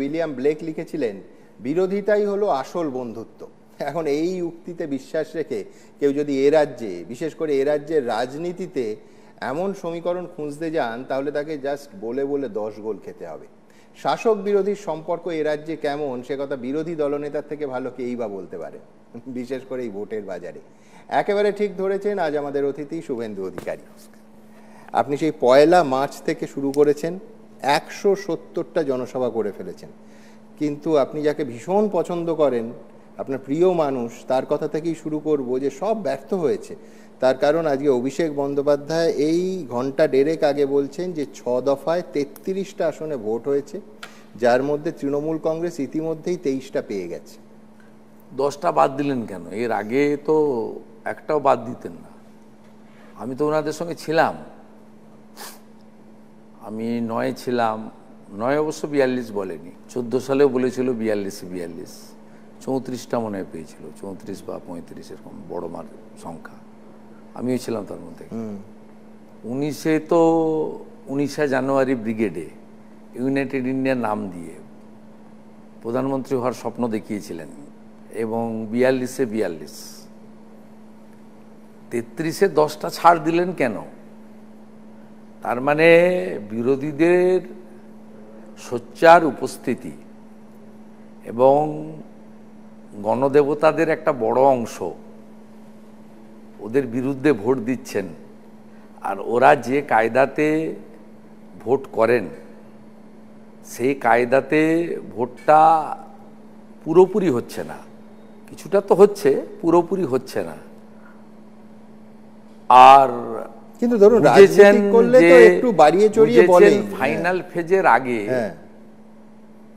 William Blake লিখেছিলেন বিরোধিতাই হলো আসল বন্ধুত্ব এখন এই উক্তিতে বিশ্বাস রেখে কেউ যদি এ রাজ্যে বিশেষ করে এ রাজ্যের রাজনীতিতে এমন সমীকরণ খুঁজতে যান তাহলে তাকে জাস্ট বলে বলে দশ গোল খেতে হবে শাসক বিরোধী সম্পর্ক এ রাজ্যে কেমন সে কথা বিরোধী দলনেতার থেকে ভালো কেই বা বলতে পারে বিশেষ করে এই ভোটের বাজারে একেবারে ঠিক ধরেছেন আজ আমাদের অতিথি শুভেন্দু অধিকারী আপনি সেই পয়লা মার্চ থেকে শুরু করেছেন একশো সত্তরটা জনসভা করে ফেলেছেন কিন্তু আপনি যাকে ভীষণ পছন্দ করেন আপনার প্রিয় মানুষ তার কথা থেকেই শুরু করব যে সব ব্যর্থ হয়েছে তার কারণ আজকে অভিষেক বন্দ্যোপাধ্যায় এই ঘন্টা ডেরেক আগে বলছেন যে ছ দফায় তেত্রিশটা আসনে ভোট হয়েছে যার মধ্যে তৃণমূল কংগ্রেস ইতিমধ্যেই তেইশটা পেয়ে গেছে দশটা বাদ দিলেন কেন এর আগে তো একটাও বাদ দিতেন না আমি তো ওনাদের সঙ্গে ছিলাম আমি নয় ছিলাম নয় অবশ্য বিয়াল্লিশ বলেনি চোদ্দো সালেও বলেছিল বিয়াল্লিশে বিয়াল্লিশ চৌত্রিশটা মনে হয় পেয়েছিল চৌত্রিশ বা পঁয়ত্রিশ এরকম বড় মার সংখ্যা আমিও ছিলাম তার মধ্যে উনিশে তো উনিশে জানুয়ারি ব্রিগেডে ইউনাইটেড ইন্ডিয়ার নাম দিয়ে প্রধানমন্ত্রী হওয়ার স্বপ্ন দেখিয়েছিলেন এবং বিয়াল্লিশে বিয়াল্লিশ তেত্রিশে দশটা ছাড় দিলেন কেন তার মানে বিরোধীদের সোচ্চার উপস্থিতি এবং গণদেবতাদের একটা বড় অংশ ওদের বিরুদ্ধে ভোট দিচ্ছেন আর ওরা যে কায়দাতে ভোট করেন সেই কায়দাতে ভোটটা পুরোপুরি হচ্ছে না কিছুটা তো হচ্ছে পুরোপুরি হচ্ছে না আর কিন্তু ধরুন রাজনীতি করলে তো একটু বাড়িয়ে চড়িয়ে বলেন ফাইনাল ফেজের আগে হ্যাঁ।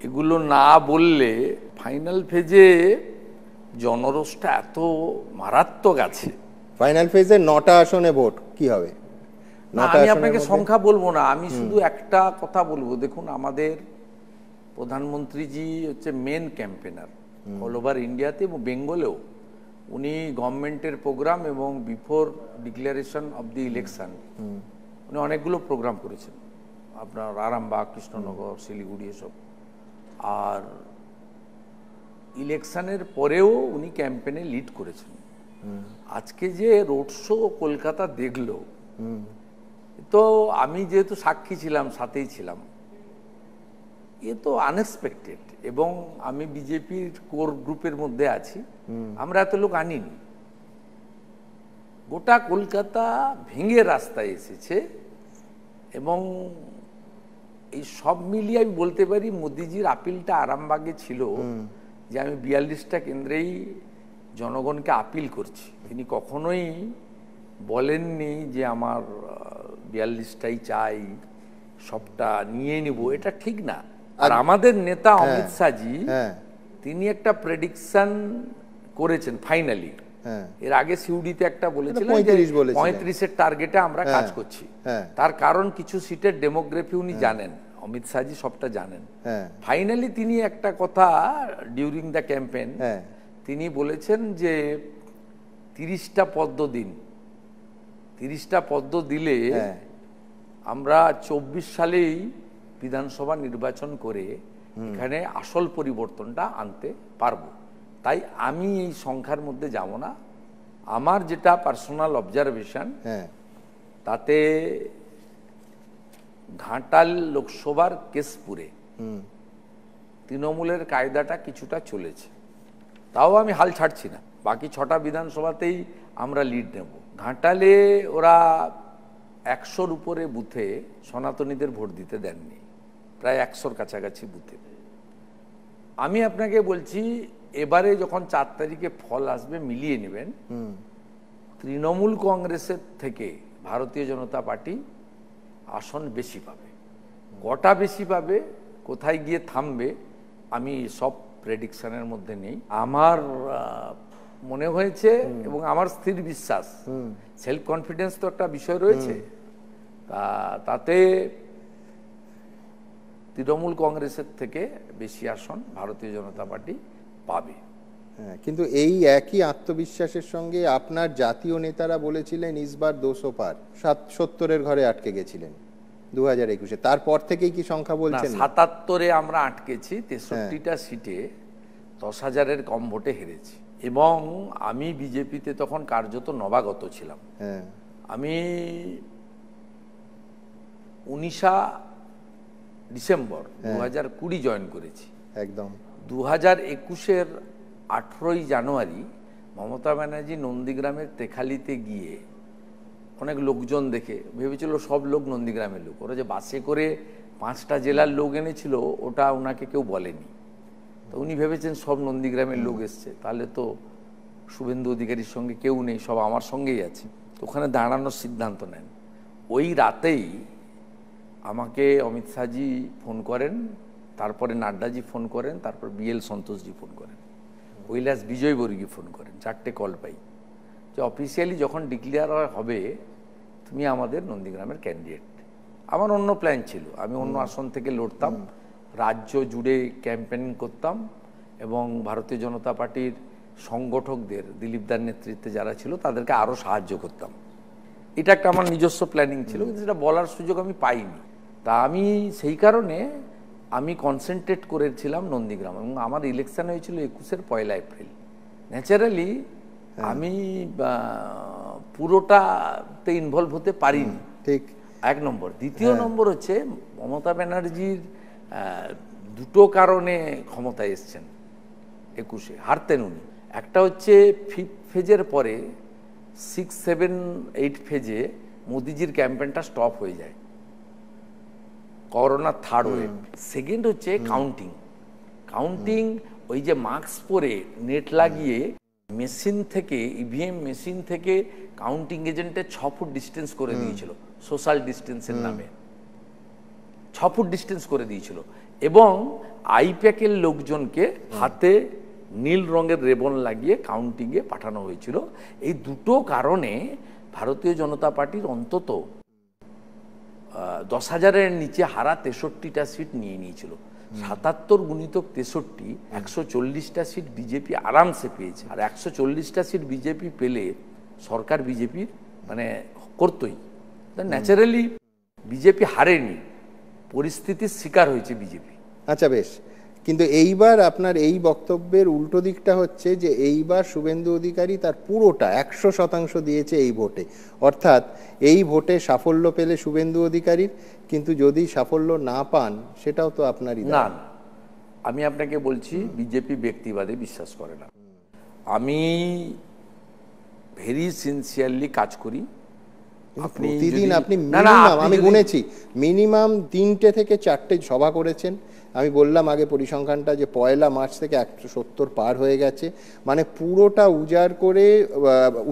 এগুলো না বললে ফাইনাল ফেজে জনরোষটা এত মারাত্মক আছে ফাইনাল ফেজে নটা আসনে ভোট কি হবে আমি আপনাকে সংখ্যা বলবো না আমি শুধু একটা কথা বলবো দেখুন আমাদের প্রধানমন্ত্রীজি হচ্ছে মেন ক্যাম্পেনার অল ওভার ইন্ডিয়াতে এবং বেঙ্গলেও উনি গভর্নমেন্টের প্রোগ্রাম এবং before declaration of the election উনি অনেকগুলো প্রোগ্রাম করেছেন আপনার আরামবাগ কৃষ্ণনগর শিলিগুড়ি এসব আর ইলেকশনের পরেও উনি ক্যাম্পেনে লিড করেছেন আজকে যে রোড শো কলকাতা দেখল তো আমি যেহেতু সাক্ষী ছিলাম সাথেই ছিলাম এ তো আনএক্সপেক্টেড এবং আমি বিজেপির কোর গ্রুপের মধ্যে আছি আমরা এত লোক আনিনি গোটা কলকাতা ভেঙে রাস্তায় এসেছে এবং এই সব মিলিয়ে আমি বলতে পারি মোদিজির আপিলটা আরামবাগে ছিল যে আমি বিয়াল্লিশটা কেন্দ্রেই জনগণকে আপিল করছি তিনি কখনোই বলেননি যে আমার বিয়াল্লিশটাই চাই সবটা নিয়ে নিব এটা ঠিক না আর আমাদের নেতা হ্যাঁ, অমিত শাহজি হ্যাঁ। তিনি একটা প্রেডিকশন করেছেন ফাইনালি হ্যাঁ। এর আগে সিউডিতে একটা মানে বলেছিলেন পঁয়ত্রিশের টার্গেটে আমরা কাজ করছি তার কারণ কিছু সিটের ডেমোগ্রাফি উনি জানেন অমিত শাহজি সবটা জানেন ফাইনালি তিনি একটা কথা ডিউরিং দ্য ক্যাম্পেন তিনি বলেছেন যে তিরিশটা পদ্ম দিন তিরিশটা পদ্ম দিলে আমরা চব্বিশ সালেই বিধানসভা নির্বাচন করে এখানে আসল পরিবর্তনটা আনতে পারবো তাই আমি এই সংখ্যার মধ্যে যাব না আমার যেটা পার্সোনাল হ্যাঁ। অবজারভেশন তাতে ঘাটাল লোকসভার কেশপুরে তৃণমূলের কায়দাটা কিছুটা চলেছে তাও আমি হাল ছাড়ছি না বাকি ছটা বিধানসভাতেই আমরা লিড নেব ঘাটালে ওরা একশোর উপরে বুথে সনাতনীদের ভোট দিতে দেননি প্রায় একশোর কাছাকাছি বুথে আমি আপনাকে বলছি এবারে যখন চার তারিখে ফল আসবে মিলিয়ে নেবেন তৃণমূল কংগ্রেসের থেকে ভারতীয় জনতা পার্টি আসন বেশি পাবে গটা বেশি পাবে কোথায় গিয়ে থামবে আমি সব প্রেডিকশনের মধ্যে নেই আমার মনে হয়েছে এবং আমার স্থির বিশ্বাস সেলফ কনফিডেন্স তো একটা বিষয় রয়েছে তা তাতে তৃণমূল কংগ্রেসের থেকে বেশি আসন ভারতীয় জনতা পার্টি পাবে হ্যাঁ, কিন্তু এই একই আত্মবিশ্বাসের সঙ্গে আপনার জাতীয় নেতারা বলেছিলেন ইসবার দুশো পার সাত সত্তরের ঘরে আটকে গেছিলেন দু হাজার একুশে তারপর থেকেই কি সংখ্যা বলছেন সাতাত্তরে আমরা আটকেছি তেষট্টিটা হ্যাঁ। সিটে দশ হাজারের কম ভোটে হেরেছি এবং আমি বিজেপিতে তখন কার্যত নবাগত ছিলাম হ্যাঁ। আমি উনিশা ডিসেম্বর হ্যাঁ। দু হাজার কুড়ি জয়েন করেছি একদম দু হাজার একুশের আঠেরোই জানুয়ারি মমতা ব্যানার্জি নন্দীগ্রামের তেখালিতে গিয়ে অনেক লোকজন দেখে ভেবেছিল সব লোক নন্দীগ্রামের লোক ওরা যে বাসে করে পাঁচটা জেলার লোক এনেছিল ওটা ওনাকে কেউ বলেনি তো উনি ভেবেছেন সব নন্দীগ্রামের লোক এসছে তাহলে তো শুভেন্দু অধিকারীর সঙ্গে কেউ নেই সব আমার সঙ্গেই আছে ওখানে দাঁড়ানোর সিদ্ধান্ত নেন ওই রাতেই আমাকে অমিত শাহজি ফোন করেন তারপরে নাড্ডাজি ফোন করেন তারপর বিএল সন্তোষজি ফোন করেন কৈলাস বিজয়বর্গী ফোন করেন চারটে কল পাই যে অফিসিয়ালি যখন ডিক্লেয়ার হবে তুমি আমাদের নন্দীগ্রামের ক্যান্ডিডেট আমার অন্য প্ল্যান ছিল আমি অন্য আসন থেকে লড়তাম রাজ্য জুড়ে ক্যাম্পেন করতাম এবং ভারতীয় জনতা পার্টির সংগঠকদের দিলীপদার নেতৃত্বে যারা ছিল তাদেরকে আরও সাহায্য করতাম এটা একটা আমার নিজস্ব প্ল্যানিং ছিল কিন্তু সেটা বলার সুযোগ আমি পাইনি তা আমি সেই কারণে আমি কনসেন্ট্রেট করেছিলাম নন্দীগ্রাম এবং আমার ইলেকশন হয়েছিল একুশের পয়লা এপ্রিল ন্যাচারালি আমি পুরোটাতে ইনভলভ হতে পারিনি ঠিক এক নম্বর দ্বিতীয় হ্যাঁ। নম্বর হচ্ছে মমতা ব্যানার্জির দুটো কারণে ক্ষমতায় এসছেন একুশে হারতেন উনি একটা হচ্ছে ফিফথ ফেজের পরে সিক্স সেভেন এইট ফেজে মোদিজির ক্যাম্পেনটা স্টপ হয়ে যায় করোনা থার্ড ওয়েভ সেকেন্ড হচ্ছে কাউন্টিং কাউন্টিং ওই যে মাস্ক পরে নেট লাগিয়ে মেশিন থেকে ইভিএম e মেশিন থেকে কাউন্টিং এজেন্টের ছ ফুট ডিস্টেন্স করে দিয়েছিল সোশ্যাল ডিস্টেন্সের নামে ছ ফুট ডিস্টেন্স করে দিয়েছিল এবং আইপ্যাকের লোকজনকে হাতে নীল রঙের রেবন লাগিয়ে কাউন্টিংয়ে পাঠানো হয়েছিল এই দুটো কারণে ভারতীয় জনতা পার্টির অন্তত দশ হাজারের নিচে হারা তেষট্টিটা সিট নিয়ে নিয়েছিল সাতাত্তর গুণিতক তেষট্টি একশো চল্লিশটা সিট বিজেপি আরামসে পেয়েছে আর একশো চল্লিশটা সিট বিজেপি পেলে সরকার বিজেপির মানে করতই ন্যাচারালি বিজেপি হারেনি পরিস্থিতির শিকার হয়েছে বিজেপি আচ্ছা বেশ কিন্তু এইবার আপনার এই বক্তব্যের উল্টো দিকটা হচ্ছে যে এইবার শুভেন্দু অধিকারী তার পুরোটা একশো শতাংশ দিয়েছে এই ভোটে অর্থাৎ এই ভোটে সাফল্য পেলে শুভেন্দু অধিকারীর কিন্তু যদি সাফল্য না পান সেটাও তো আপনারই না আমি আপনাকে বলছি বিজেপি ব্যক্তিবাদে বিশ্বাস করে না আমি ভেরি সিনসিয়ারলি কাজ করি প্রতিদিন আপনি আমি গুনেছি মিনিমাম তিনটে থেকে চারটে সভা করেছেন আমি বললাম আগে পরিসংখ্যানটা যে পয়লা মার্চ থেকে একশো সত্তর পার হয়ে গেছে মানে পুরোটা উজাড় করে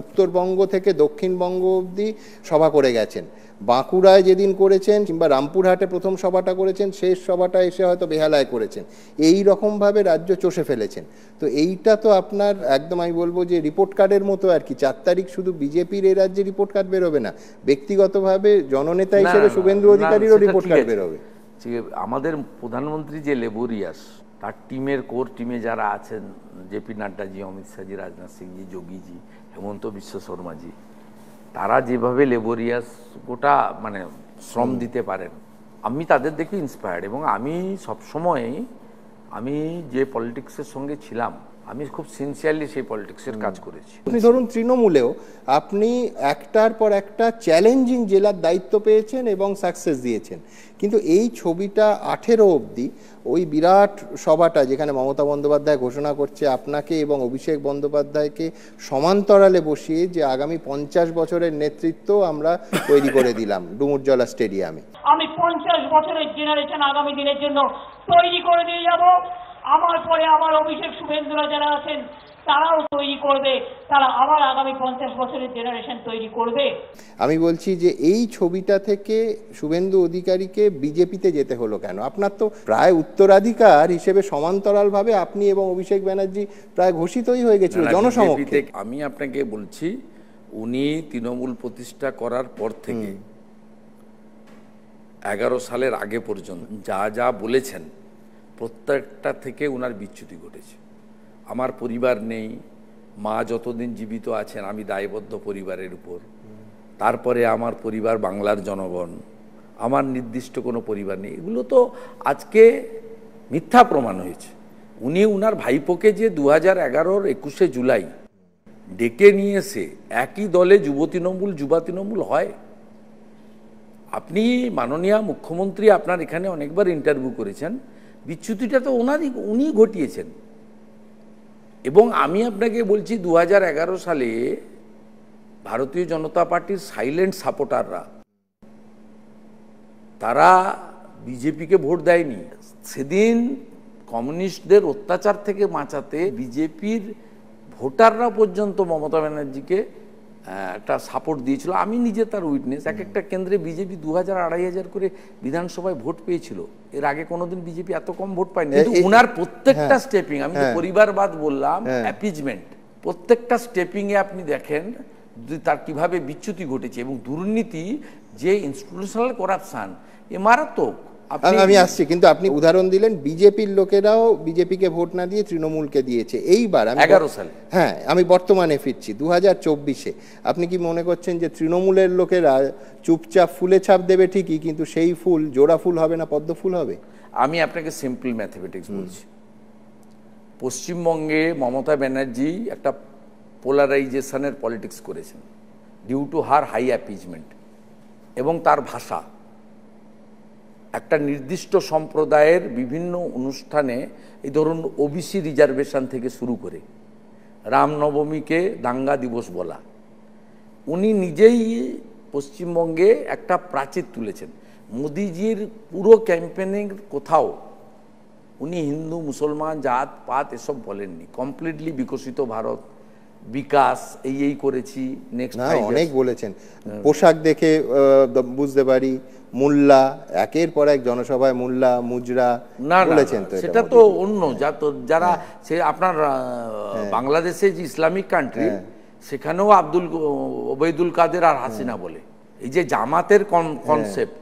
উত্তরবঙ্গ থেকে দক্ষিণবঙ্গ অবধি সভা করে গেছেন বাঁকুড়ায় যেদিন করেছেন কিংবা রামপুরহাটে প্রথম সভাটা করেছেন শেষ সভাটা এসে হয়তো বেহালায় করেছেন এই রকমভাবে রাজ্য চষে ফেলেছেন তো এইটা তো আপনার একদম আমি বলবো যে রিপোর্ট কার্ডের মতো আর কি চার তারিখ শুধু বিজেপির এই রাজ্যে রিপোর্ট কার্ড বেরোবে না ব্যক্তিগতভাবে জননেতা হিসেবে শুভেন্দু অধিকারীরও রিপোর্ট কার্ড বেরোবে যে আমাদের প্রধানমন্ত্রী যে লেবরিয়াস তার টিমের কোর টিমে যারা আছেন জেপি নাড্ডাজি অমিত শাহজি রাজনাথ সিংজি যোগীজি হেমন্ত বিশ্ব শর্মাজি তারা যেভাবে লেবরিয়াস গোটা মানে শ্রম দিতে পারেন আমি তাদের দেখে ইন্সপায়ার্ড এবং আমি সবসময় আমি যে পলিটিক্সের সঙ্গে ছিলাম আমি খুব সিনসিয়ারলি সেই পলিটিক্সের কাজ করেছি আপনি ধরুন তৃণমূলেও আপনি একটার পর একটা চ্যালেঞ্জিং জেলার দায়িত্ব পেয়েছেন এবং সাকসেস দিয়েছেন কিন্তু এই ছবিটা আঠেরো অবধি ওই বিরাট সভাটা যেখানে মমতা বন্দ্যোপাধ্যায় ঘোষণা করছে আপনাকে এবং অভিষেক বন্দ্যোপাধ্যায়কে সমান্তরালে বসিয়ে যে আগামী পঞ্চাশ বছরের নেতৃত্ব আমরা তৈরি করে দিলাম ডুমুরজলা স্টেডিয়ামে আমি পঞ্চাশ বছরের জেনারেশন আগামী দিনের জন্য তৈরি করে দিয়ে যাব আমার পরে আমার অভিষেক শুভেন্দুরা যারা আছেন তারাও তৈরি করবে তারা আবার আগামী পঞ্চাশ বছরের জেনারেশন তৈরি করবে আমি বলছি যে এই ছবিটা থেকে শুভেন্দু অধিকারীকে বিজেপিতে যেতে হলো কেন আপনার তো প্রায় উত্তরাধিকার হিসেবে সমান্তরালভাবে আপনি এবং অভিষেক ব্যানার্জি প্রায় ঘোষিতই হয়ে গেছিল জনসমক্ষে আমি আপনাকে বলছি উনি তৃণমূল প্রতিষ্ঠা করার পর থেকে এগারো সালের আগে পর্যন্ত যা যা বলেছেন প্রত্যেকটা থেকে ওনার বিচ্যুতি ঘটেছে আমার পরিবার নেই মা যতদিন জীবিত আছেন আমি দায়বদ্ধ পরিবারের উপর তারপরে আমার পরিবার বাংলার জনগণ আমার নির্দিষ্ট কোনো পরিবার নেই এগুলো তো আজকে মিথ্যা প্রমাণ হয়েছে উনি উনার ভাইপোকে যে দু হাজার এগারোর একুশে জুলাই ডেকে নিয়ে এসে একই দলে যুব তৃণমূল যুবা তৃণমূল হয় আপনি মাননীয় মুখ্যমন্ত্রী আপনার এখানে অনেকবার ইন্টারভিউ করেছেন বিচ্যুতিটা তো ওনারই উনি ঘটিয়েছেন এবং আমি আপনাকে বলছি দু সালে ভারতীয় জনতা পার্টির সাইলেন্ট সাপোর্টাররা তারা বিজেপিকে ভোট দেয়নি সেদিন কমিউনিস্টদের অত্যাচার থেকে বাঁচাতে বিজেপির ভোটাররা পর্যন্ত মমতা ব্যানার্জিকে একটা সাপোর্ট দিয়েছিল আমি নিজে তার উইটনেস এক একটা কেন্দ্রে বিজেপি দু হাজার আড়াই হাজার করে বিধানসভায় ভোট পেয়েছিল এর আগে কোনোদিন বিজেপি এত কম ভোট পায়নি কিন্তু ওনার প্রত্যেকটা স্টেপিং হ্যাঁ, আমি তো হ্যাঁ। পরিবারবাদ বললাম অ্যাপিজমেন্ট প্রত্যেকটা স্টেপিংয়ে আপনি দেখেন তার কিভাবে বিচ্যুতি ঘটেছে এবং দুর্নীতি যে ইনস্টিটিউশনাল করাপশান এ মারাত্মক আমি আসছি কিন্তু আপনি উদাহরণ দিলেন বিজেপির লোকেরাও বিজেপিকে ভোট না দিয়ে তৃণমূলকে দিয়েছে এইবার আমি এগারো সালে হ্যাঁ আমি বর্তমানে ফিরছি দু হাজার চব্বিশে আপনি কি মনে করছেন যে তৃণমূলের লোকেরা চুপচাপ ফুলে ছাপ দেবে ঠিকই কিন্তু সেই ফুল জোড়া ফুল হবে না পদ্ম ফুল হবে আমি আপনাকে সিম্পল ম্যাথমেটিক্স বলছি পশ্চিমবঙ্গে মমতা ব্যানার্জি একটা পোলারাইজেশনের পলিটিক্স করেছেন due to her high appeasement এবং তার ভাষা একটা নির্দিষ্ট সম্প্রদায়ের বিভিন্ন অনুষ্ঠানে এই ধরুন ওবিসি রিজার্ভেশন থেকে শুরু করে রামনবমীকে দাঙ্গা দিবস বলা উনি নিজেই পশ্চিমবঙ্গে একটা প্রাচীর তুলেছেন মোদিজির পুরো ক্যাম্পেনিং কোথাও উনি হিন্দু মুসলমান জাত পাত এসব বলেননি কমপ্লিটলি বিকশিত ভারত বিকাশ এই এই করেছি নেক্সট অনেক বলেছেন হ্যাঁ। পোশাক দেখে বুঝতে পারি মুল্লা একের পর এক জনসভায় মুল্লা মুজরা না বলেছেন তো সেটা তো অন্য যা তো যারা হ্যাঁ। সে আপনার হ্যাঁ। বাংলাদেশে যে ইসলামিক কান্ট্রি হ্যাঁ। সেখানেও আব্দুল ওবায়দুল কাদের আর হাসিনা বলে এই যে জামাতের কনসেপ্ট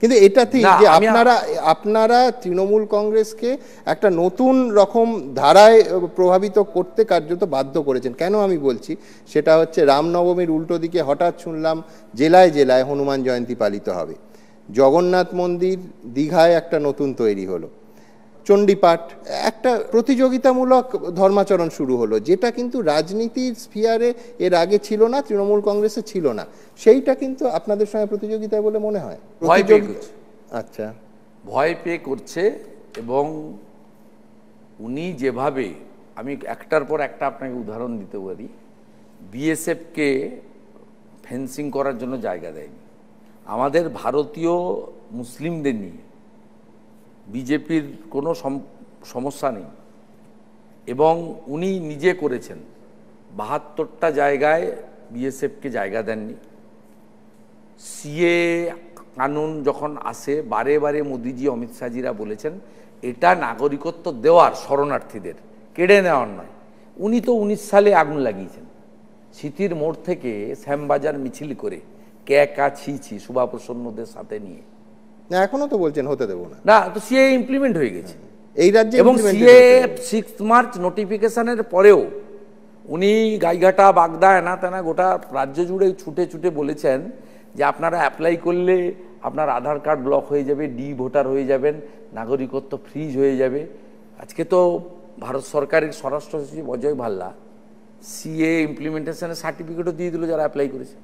কিন্তু এটাতেই যে আপনারা আপনারা তৃণমূল কংগ্রেসকে একটা নতুন রকম ধারায় প্রভাবিত করতে কার্যত বাধ্য করেছেন কেন আমি বলছি সেটা হচ্ছে রামনবমীর উল্টো দিকে হঠাৎ শুনলাম জেলায় জেলায় হনুমান জয়ন্তী পালিত হবে জগন্নাথ মন্দির দীঘায় একটা নতুন তৈরি হলো চণ্ডীপাঠ একটা প্রতিযোগিতামূলক ধর্মাচরণ শুরু হলো যেটা কিন্তু রাজনীতির স্ফিয়ারে এর আগে ছিল না তৃণমূল কংগ্রেসে ছিল না সেইটা কিন্তু আপনাদের সঙ্গে প্রতিযোগিতা বলে মনে হয় আচ্ছা ভয় পেয়ে করছে এবং উনি যেভাবে আমি একটার পর একটা আপনাকে উদাহরণ দিতে পারি বিএসএফকে ফেন্সিং করার জন্য জায়গা দেয়নি আমাদের ভারতীয় মুসলিমদের নিয়ে বিজেপির কোনো সমস্যা নেই এবং উনি নিজে করেছেন বাহাত্তরটা জায়গায় বিএসএফকে জায়গা দেননি সিএ কানুন যখন আসে বারে বারে মোদিজি অমিত শাহজিরা বলেছেন এটা নাগরিকত্ব দেওয়ার শরণার্থীদের কেড়ে নেওয়ার নয় উনি তো উনিশ সালে আগুন লাগিয়েছেন স্মৃতির মোড় থেকে শ্যামবাজার মিছিল করে কা ছি ছি শুভাপ্রসন্নদের সাথে নিয়ে না এখনো তো বলছেন হতে দেবো না না তো সিএ ইমপ্লিমেন্ট হয়ে গেছে এই রাজ্যে এবং সিএ সিক্স মার্চ নোটিফিকেশনের পরেও উনি গাইঘাটা বাগদা এনা তেনা গোটা রাজ্য জুড়ে ছুটে ছুটে বলেছেন যে আপনারা অ্যাপ্লাই করলে আপনার আধার কার্ড ব্লক হয়ে যাবে ডি ভোটার হয়ে যাবেন নাগরিকত্ব ফ্রিজ হয়ে যাবে আজকে তো ভারত সরকারের স্বরাষ্ট্র সচিব অজয় ভাল্লা সিএ ইমপ্লিমেন্টেশনের সার্টিফিকেটও দিয়ে দিল যারা অ্যাপ্লাই করেছে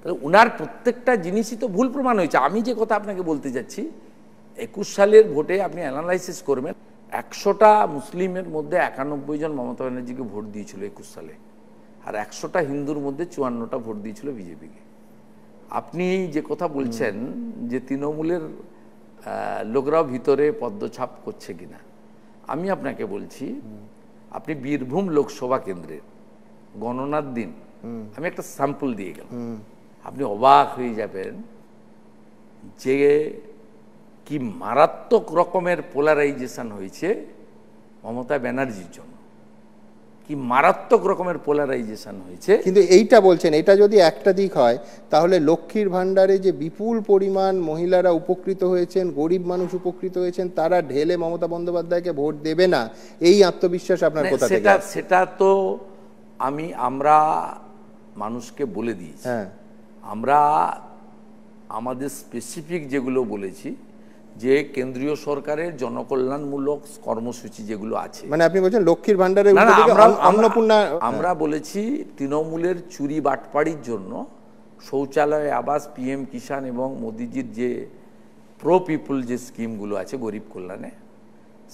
তাহলে উনার প্রত্যেকটা জিনিসই তো ভুল প্রমাণ হয়েছে আমি যে কথা আপনাকে বলতে যাচ্ছি একুশ সালের ভোটে আপনি অ্যানালাইসিস করবেন একশোটা মুসলিমের মধ্যে একানব্বই জন মমতা ব্যানার্জিকে ভোট দিয়েছিল একুশ সালে আর একশোটা হিন্দুর মধ্যে চুয়ান্নটা ভোট দিয়েছিল বিজেপিকে আপনি যে কথা বলছেন যে তৃণমূলের লোকরাও ভিতরে পদ্মছাপ করছে কিনা আমি আপনাকে বলছি আপনি বীরভূম লোকসভা কেন্দ্রের গণনার দিন আমি একটা স্যাম্পল দিয়ে গেলাম আপনি অবাক হয়ে যাবেন যে কি মারাত্মক রকমের পোলারাইজেশন হয়েছে মমতা ব্যানার্জির জন্য কি মারাত্মক রকমের পোলারাইজেশন হয়েছে কিন্তু এইটা বলছেন এটা যদি একটা দিক হয় তাহলে লক্ষ্মীর ভাণ্ডারে যে বিপুল পরিমাণ মহিলারা উপকৃত হয়েছেন গরিব মানুষ উপকৃত হয়েছেন তারা ঢেলে মমতা বন্দ্যোপাধ্যায়কে ভোট দেবে না এই আত্মবিশ্বাস আপনার মানে কথা সেটা তো আমি আমরা মানুষকে বলে দিয়েছি হ্যাঁ আমরা আমাদের স্পেসিফিক যেগুলো বলেছি যে কেন্দ্রীয় সরকারের জনকল্যাণমূলক কর্মসূচি যেগুলো আছে মানে আপনি বলছেন লক্ষ্মীর ভান্ডারের অন্নপূর্ণা আমরা হ্যাঁ। বলেছি তৃণমূলের চুরি বাটপাড়ির জন্য শৌচালয় আবাস পিএম কিষাণ এবং মোদিজির যে প্রো পিপুল যে স্কিমগুলো আছে গরিব কল্যাণে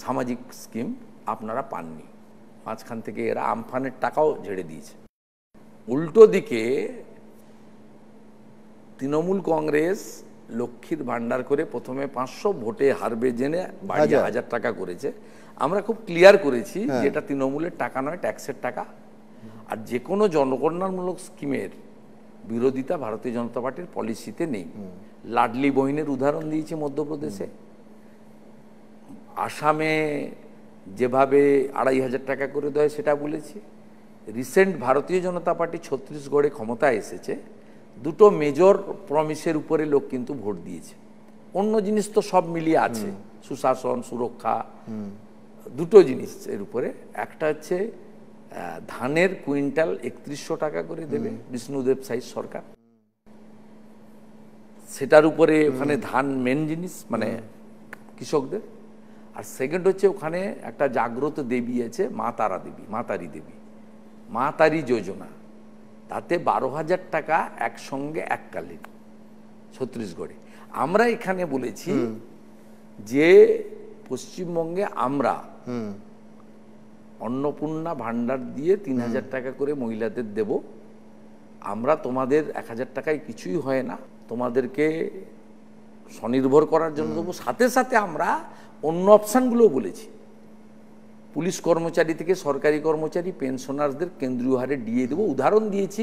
সামাজিক স্কিম আপনারা পাননি মাঝখান থেকে এরা আমফানের টাকাও ঝেড়ে দিয়েছে উল্টো দিকে তৃণমূল কংগ্রেস লক্ষ্মীর ভান্ডার করে প্রথমে পাঁচশো ভোটে হারবে জেনে বাড়িয়ে হাজার টাকা করেছে আমরা খুব ক্লিয়ার করেছি হ্যাঁ। যে এটা তৃণমূলের টাকা নয় ট্যাক্সের টাকা আর যে কোনো জনগণনামূলক স্কিমের বিরোধিতা ভারতীয় জনতা পার্টির পলিসিতে নেই লাডলি বহিনের উদাহরণ দিয়েছে মধ্যপ্রদেশে আসামে যেভাবে আড়াই হাজার টাকা করে দেয় সেটা বলেছি রিসেন্ট ভারতীয় জনতা পার্টি ছত্তিশগড়ে ক্ষমতায় এসেছে দুটো মেজর প্রমিসের উপরে লোক কিন্তু ভোট দিয়েছে অন্য জিনিস তো সব মিলিয়ে আছে সুশাসন সুরক্ষা দুটো জিনিসের উপরে একটা হচ্ছে ধানের কুইন্টাল একত্রিশশো টাকা করে দেবে বিষ্ণুদেব সাই সরকার সেটার উপরে ওখানে ধান মেন জিনিস মানে কৃষকদের আর সেকেন্ড হচ্ছে ওখানে একটা জাগ্রত দেবী আছে মা তারা দেবী মা তারি দেবী মা তারি যোজনা তাতে বারো হাজার টাকা একসঙ্গে এককালীন ছত্রিশগড়ে আমরা এখানে বলেছি যে পশ্চিমবঙ্গে আমরা অন্নপূর্ণা ভান্ডার দিয়ে তিন হাজার টাকা করে মহিলাদের দেব আমরা তোমাদের এক হাজার টাকায় কিছুই হয় না তোমাদেরকে স্বনির্ভর করার জন্য দেবো সাথে সাথে আমরা অন্য অপশানগুলো বলেছি পুলিশ কর্মচারী থেকে সরকারি কর্মচারী পেনশনারদের কেন্দ্রীয় হারে দিয়ে দেবো উদাহরণ দিয়েছি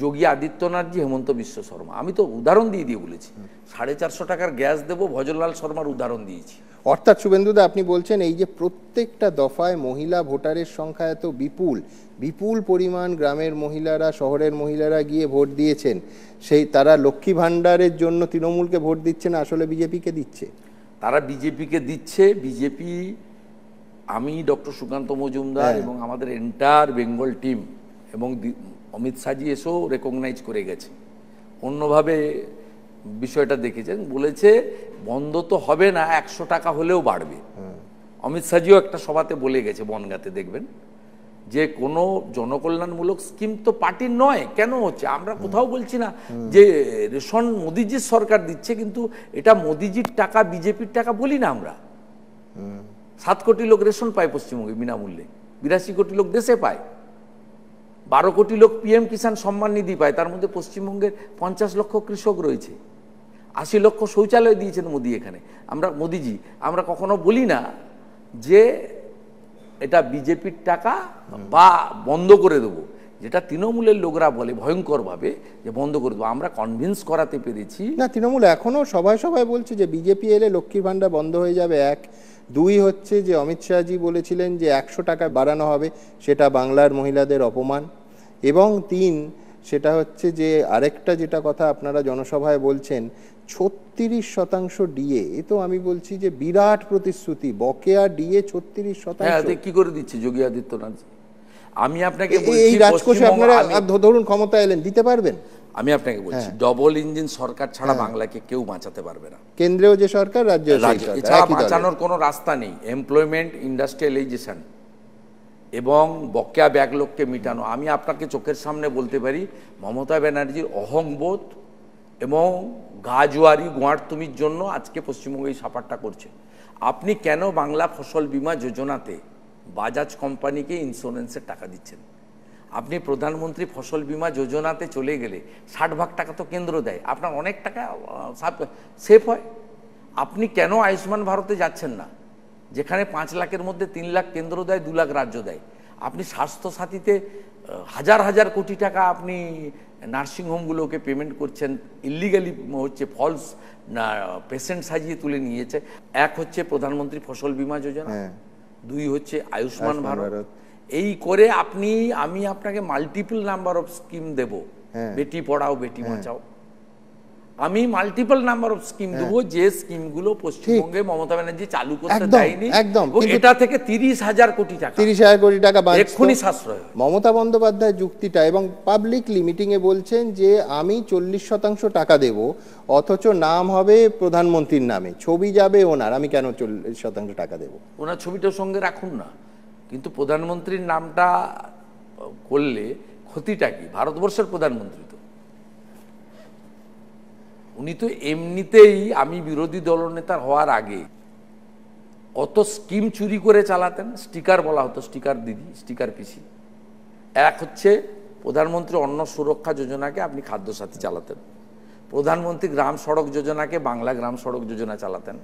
যোগী আদিত্যনাথজি হেমন্ত বিশ্ব শর্মা আমি তো উদাহরণ দিয়ে দিয়ে বলেছি সাড়ে চারশো টাকার গ্যাস দেবো ভজনলাল শর্মার উদাহরণ দিয়েছি অর্থাৎ শুভেন্দুদা আপনি বলছেন এই যে প্রত্যেকটা দফায় মহিলা ভোটারের সংখ্যা এত বিপুল বিপুল পরিমাণ গ্রামের মহিলারা শহরের মহিলারা গিয়ে ভোট দিয়েছেন সেই তারা লক্ষ্মী ভাণ্ডারের জন্য তৃণমূলকে ভোট দিচ্ছে না আসলে বিজেপিকে দিচ্ছে তারা বিজেপিকে দিচ্ছে বিজেপি আমি ডক্টর সুকান্ত মজুমদার হ্যাঁ। এবং আমাদের এন্টার বেঙ্গল টিম এবং অমিত শাহজি এসেও রেকগনাইজ করে গেছে অন্যভাবে বিষয়টা দেখেছেন বলেছে বন্ধ তো হবে না একশো টাকা হলেও বাড়বে হ্যাঁ। অমিত শাহজিও একটা সভাতে বলে গেছে বনগাতে দেখবেন যে কোনো জনকল্যাণমূলক স্কিম তো পার্টির নয় কেন হচ্ছে আমরা কোথাও বলছি না যে রেশন মোদিজির সরকার দিচ্ছে কিন্তু এটা মোদিজির টাকা বিজেপির টাকা বলি না আমরা সাত কোটি লোক রেশন পায় পশ্চিমবঙ্গে বিনামূল্যে বিরাশি কোটি লোক দেশে পায় বারো কোটি লোক পিএম কিষাণ সম্মান নিধি পায় তার মধ্যে পশ্চিমবঙ্গের পঞ্চাশ লক্ষ কৃষক রয়েছে আশি লক্ষ শৌচালয় দিয়েছেন মোদি এখানে আমরা মোদিজি আমরা কখনো বলি না যে এটা বিজেপির টাকা বা বন্ধ করে দেবো যেটা তৃণমূলের লোকরা বলে ভয়ঙ্করভাবে যে বন্ধ করে দেবো আমরা কনভিন্স করাতে পেরেছি না তৃণমূল এখনও সবাই সবাই বলছে যে বিজেপি এলে লক্ষ্মীর ভাণ্ডার বন্ধ হয়ে যাবে এক দুই হচ্ছে যে অমিত শাহজি বলেছিলেন যে একশো টাকা বাড়ানো হবে সেটা বাংলার মহিলাদের অপমান এবং তিন সেটা হচ্ছে যে আরেকটা যেটা কথা আপনারা জনসভায় বলছেন ছত্রিশ শতাংশ ডিএ এ তো আমি বলছি যে বিরাট প্রতিশ্রুতি বকেয়া ডিএ ছত্রিশ শতাংশ হ্যাঁ, কি করে দিচ্ছে যোগী আদিত্যনাথ আমি আপনাকে এই রাজকোষে আপনারা ধরুন ক্ষমতা এলেন দিতে পারবেন আমি আপনাকে বলছি ডবল হ্যাঁ। ইঞ্জিন সরকার ছাড়া হ্যাঁ। বাংলাকে কেউ বাঁচাতে পারবে না কেন্দ্রীয় যে সরকার রাজ্য বাঁচানোর কোনো রাস্তা নেই এমপ্লয়মেন্ট ইন্ডাস্ট্রিয়ালাইজেশন এবং বকেয়া ব্যাকলককে মিটানো আমি আপনাকে চোখের সামনে বলতে পারি মমতা ব্যানার্জির অহংবোধ এবং গাজুয়ারি গোয়ারতুমির জন্য আজকে পশ্চিমবঙ্গে এই সাফারটা করছে আপনি কেন বাংলা ফসল বীমা যোজনাতে বাজাজ কোম্পানিকে ইন্স্যুরেন্সের টাকা দিচ্ছেন আপনি প্রধানমন্ত্রী ফসল বিমা যোজনাতে চলে গেলে ষাট ভাগ টাকা তো কেন্দ্র দেয় আপনার অনেক টাকা সেফ হয় আপনি কেন আয়ুষ্মান ভারতে যাচ্ছেন না যেখানে পাঁচ লাখের মধ্যে তিন লাখ কেন্দ্র দেয় দু লাখ রাজ্য দেয় আপনি স্বাস্থ্যসাথীতে হাজার হাজার কোটি টাকা আপনি নার্সিংহোমগুলোকে পেমেন্ট করছেন ইলিগালি হচ্ছে ফলস পেশেন্ট সাজিয়ে তুলে নিয়েছে এক হচ্ছে প্রধানমন্ত্রী ফসল বিমা যোজনা হ্যাঁ। দুই হচ্ছে আয়ুষ্মান ভারত এই করে আপনি আমি আপনাকে মাল্টিপল নাম্বার অফ স্কিম দেব বেটি পড়াও বেটি হ্যাঁ। বাঁচাও আমি মাল্টিপল নাম্বার অফ স্কিম দেব যে গুলো পশ্চিমবঙ্গে মমতা ব্যানার্জি চালু করতে একদম এটা থেকে তিরিশ হাজার কোটি টাকা তিরিশ হাজার কোটি টাকা এক্ষুনি সাশ্রয় মমতা বন্দ্যোপাধ্যায় যুক্তিটা এবং পাবলিক লিমিটিং এ বলছেন যে আমি চল্লিশ শতাংশ টাকা দেব অথচ নাম হবে প্রধানমন্ত্রীর নামে ছবি যাবে ওনার আমি কেন চল্লিশ শতাংশ টাকা দেব ওনার ছবিটার সঙ্গে রাখুন না কিন্তু প্রধানমন্ত্রীর নামটা করলে ক্ষতিটা কি ভারতবর্ষের প্রধানমন্ত্রী তো উনি তো এমনিতেই আমি বিরোধী দলনেতা হওয়ার আগে অত স্কিম চুরি করে চালাতেন স্টিকার বলা হতো স্টিকার দিদি স্টিকার পিসি এক হচ্ছে প্রধানমন্ত্রী অন্ন সুরক্ষা যোজনাকে আপনি খাদ্যসাথী চালাতেন প্রধানমন্ত্রী গ্রাম সড়ক যোজনাকে বাংলা গ্রাম সড়ক যোজনা চালাতেন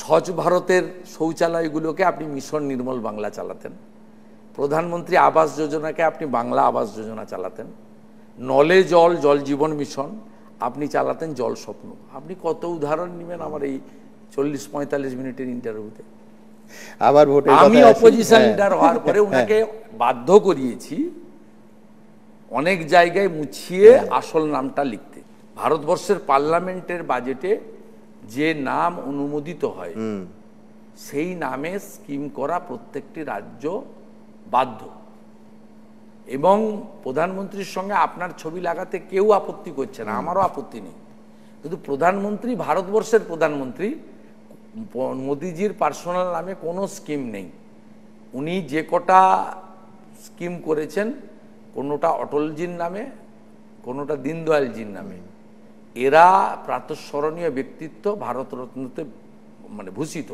স্বচ্ছ ভারতের শৌচালয়গুলোকে আপনি মিশন নির্মল বাংলা চালাতেন প্রধানমন্ত্রী আবাস যোজনাকে আপনি বাংলা আবাস যোজনা চালাতেন নলে জল জল জীবন মিশন আপনি চালাতেন জল স্বপ্ন আপনি কত উদাহরণ নেবেন আমার এই চল্লিশ পঁয়তাল্লিশ মিনিটের ইন্টারভিউতে আবার ভোটে আমি অপোজিশন লিডার হ্যাঁ। হওয়ার পরে ওনাকে হ্যাঁ। বাধ্য করিয়েছি অনেক জায়গায় মুছিয়ে হ্যাঁ। আসল নামটা লিখতে ভারতবর্ষের পার্লামেন্টের বাজেটে যে নাম অনুমোদিত হয় সেই নামে স্কিম করা প্রত্যেকটি রাজ্য বাধ্য এবং প্রধানমন্ত্রীর সঙ্গে আপনার ছবি লাগাতে কেউ আপত্তি করছে না আমারও আপত্তি নেই কিন্তু প্রধানমন্ত্রী ভারতবর্ষের প্রধানমন্ত্রী মোদিজির পার্সোনাল নামে কোনো স্কিম নেই উনি যে কটা স্কিম করেছেন কোনোটা অটলজির নামে কোনোটা দীনদয়ালজির নামে এরা প্রাতঃস্মরণীয় ব্যক্তিত্ব ভারতরত্নতে মানে ভূষিত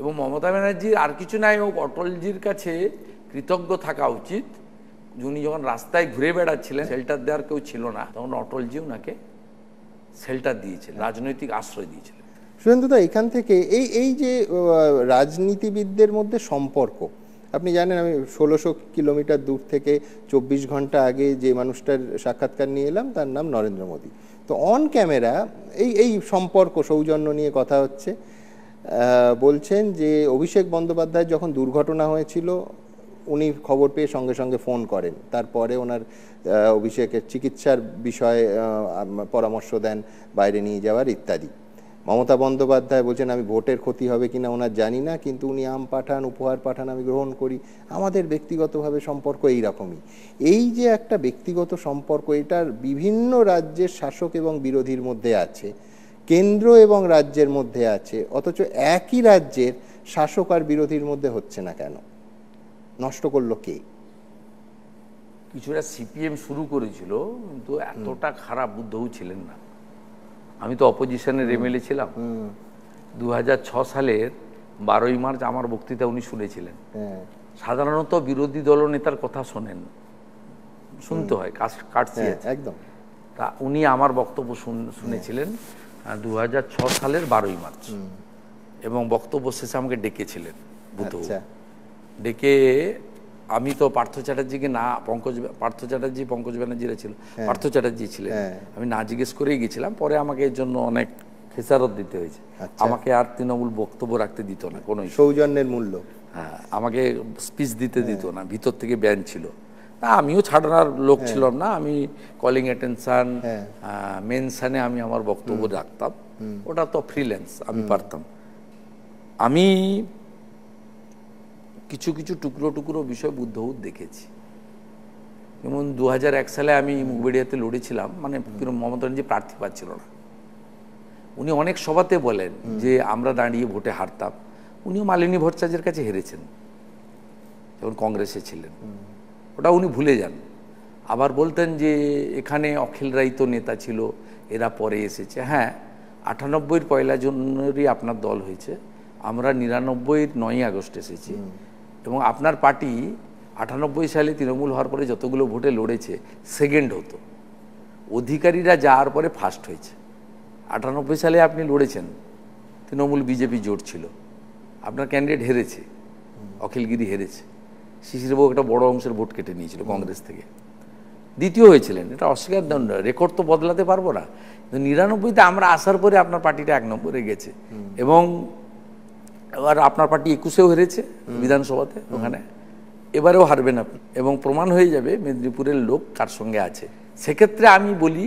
এবং মমতা ব্যানার্জির আর কিছু নাই ও অটলজির কাছে কৃতজ্ঞ থাকা উচিত উনি যখন রাস্তায় ঘুরে বেড়াচ্ছিলেন শেল্টার দেওয়ার কেউ ছিল না তখন অটলজি ওনাকে শেল্টার দিয়েছিলেন রাজনৈতিক আশ্রয় দিয়েছিলেন সুরেন্দ্রদা এখান থেকে এই এই যে রাজনীতিবিদদের মধ্যে সম্পর্ক আপনি জানেন আমি ষোলোশো কিলোমিটার দূর থেকে চব্বিশ ঘন্টা আগে যে মানুষটার সাক্ষাৎকার নিয়ে এলাম তার নাম নরেন্দ্র মোদী তো অন ক্যামেরা এই এই সম্পর্ক সৌজন্য নিয়ে কথা হচ্ছে বলছেন যে অভিষেক বন্দ্যোপাধ্যায় যখন দুর্ঘটনা হয়েছিল উনি খবর পেয়ে সঙ্গে সঙ্গে ফোন করেন তারপরে ওনার অভিষেকের চিকিৎসার বিষয়ে পরামর্শ দেন বাইরে নিয়ে যাওয়ার ইত্যাদি মমতা বন্দ্যোপাধ্যায় বলছেন আমি ভোটের ক্ষতি হবে কিনা ওনার জানি না কিন্তু উনি আম পাঠান উপহার পাঠান আমি গ্রহণ করি আমাদের ব্যক্তিগতভাবে সম্পর্ক এই রকমই এই যে একটা ব্যক্তিগত সম্পর্ক এটার বিভিন্ন রাজ্যের শাসক এবং বিরোধীর মধ্যে আছে কেন্দ্র এবং রাজ্যের মধ্যে আছে অথচ একই রাজ্যের শাসক আর বিরোধীর মধ্যে হচ্ছে না কেন নষ্ট করলো কে কিছুটা সিপিএম শুরু করেছিল কিন্তু এতটা খারাপ বুদ্ধও ছিলেন না আমি তো অপোজিশনের এমএলএ ছিলাম দু সালের বারোই মার্চ আমার বক্তৃতা উনি শুনেছিলেন হ্যাঁ। সাধারণত বিরোধী দলনেতার কথা শোনেন শুনতে হয় কাটছি হ্যাঁ, একদম তা উনি আমার বক্তব্য শুনেছিলেন হ্যাঁ। দু সালের বারোই মার্চ এবং বক্তব্য শেষে আমাকে ডেকেছিলেন বুধ আচ্ছা। ডেকে আমি তো পার্থ চ্যাটার্জিকে না পঙ্কজ পার্থ চ্যাটার্জি পঙ্কজ ব্যানার্জিরা ছিল হ্যাঁ। পার্থ চ্যাটার্জি ছিলেন হ্যাঁ। আমি না জিজ্ঞেস করেই গেছিলাম পরে আমাকে এর জন্য অনেক খেসারত দিতে হয়েছে আচ্ছা। আমাকে আর তৃণমূল বক্তব্য রাখতে দিত না কোনো সৌজন্যের মূল্য হ্যাঁ আমাকে স্পিচ দিতে হ্যাঁ। দিত না ভিতর থেকে ব্যান ছিল না আমিও ছাড়ানোর লোক ছিলাম না আমি কলিং অ্যাটেনশান মেনশানে আমি আমার বক্তব্য রাখতাম ওটা তো ফ্রিল্যান্স আমি পারতাম আমি কিছু কিছু টুকরো টুকরো বিষয় বুদ্ধবোধ দেখেছি যেমন দু সালে আমি মুখবেড়িয়াতে লড়েছিলাম মানে মমতা ব্যানার্জি প্রার্থী পাচ্ছিল না উনি অনেক সভাতে বলেন যে আমরা দাঁড়িয়ে ভোটে হারতাম উনিও মালিনী ভট্টাচার্যের কাছে হেরেছেন যখন কংগ্রেসে ছিলেন ওটা উনি ভুলে যান আবার বলতেন যে এখানে অখিল রাই তো নেতা ছিল এরা পরে এসেছে হ্যাঁ আটানব্বইয়ের পয়লা জনেরই আপনার দল হয়েছে আমরা নিরানব্বইয়ের নয়ই আগস্ট এসেছি এবং আপনার পার্টি আটানব্বই সালে তৃণমূল হওয়ার পরে যতগুলো ভোটে লড়েছে সেকেন্ড হতো অধিকারীরা যাওয়ার পরে ফার্স্ট হয়েছে আটানব্বই সালে আপনি লড়েছেন তৃণমূল বিজেপি জোট ছিল আপনার ক্যান্ডিডেট হেরেছে অখিলগিরি হেরেছে শিশিরবাবু একটা বড় অংশের ভোট কেটে নিয়েছিল কংগ্রেস থেকে দ্বিতীয় হয়েছিলেন এটা অস্বীকার রেকর্ড তো বদলাতে পারবো না নিরানব্বইতে আমরা আসার পরে আপনার পার্টিটা এক নম্বরে গেছে এবং এবার আপনার পার্টি একুশেও হেরেছে বিধানসভাতে ওখানে এবারেও হারবেন আপনি এবং প্রমাণ হয়ে যাবে মেদিনীপুরের লোক কার সঙ্গে আছে সেক্ষেত্রে আমি বলি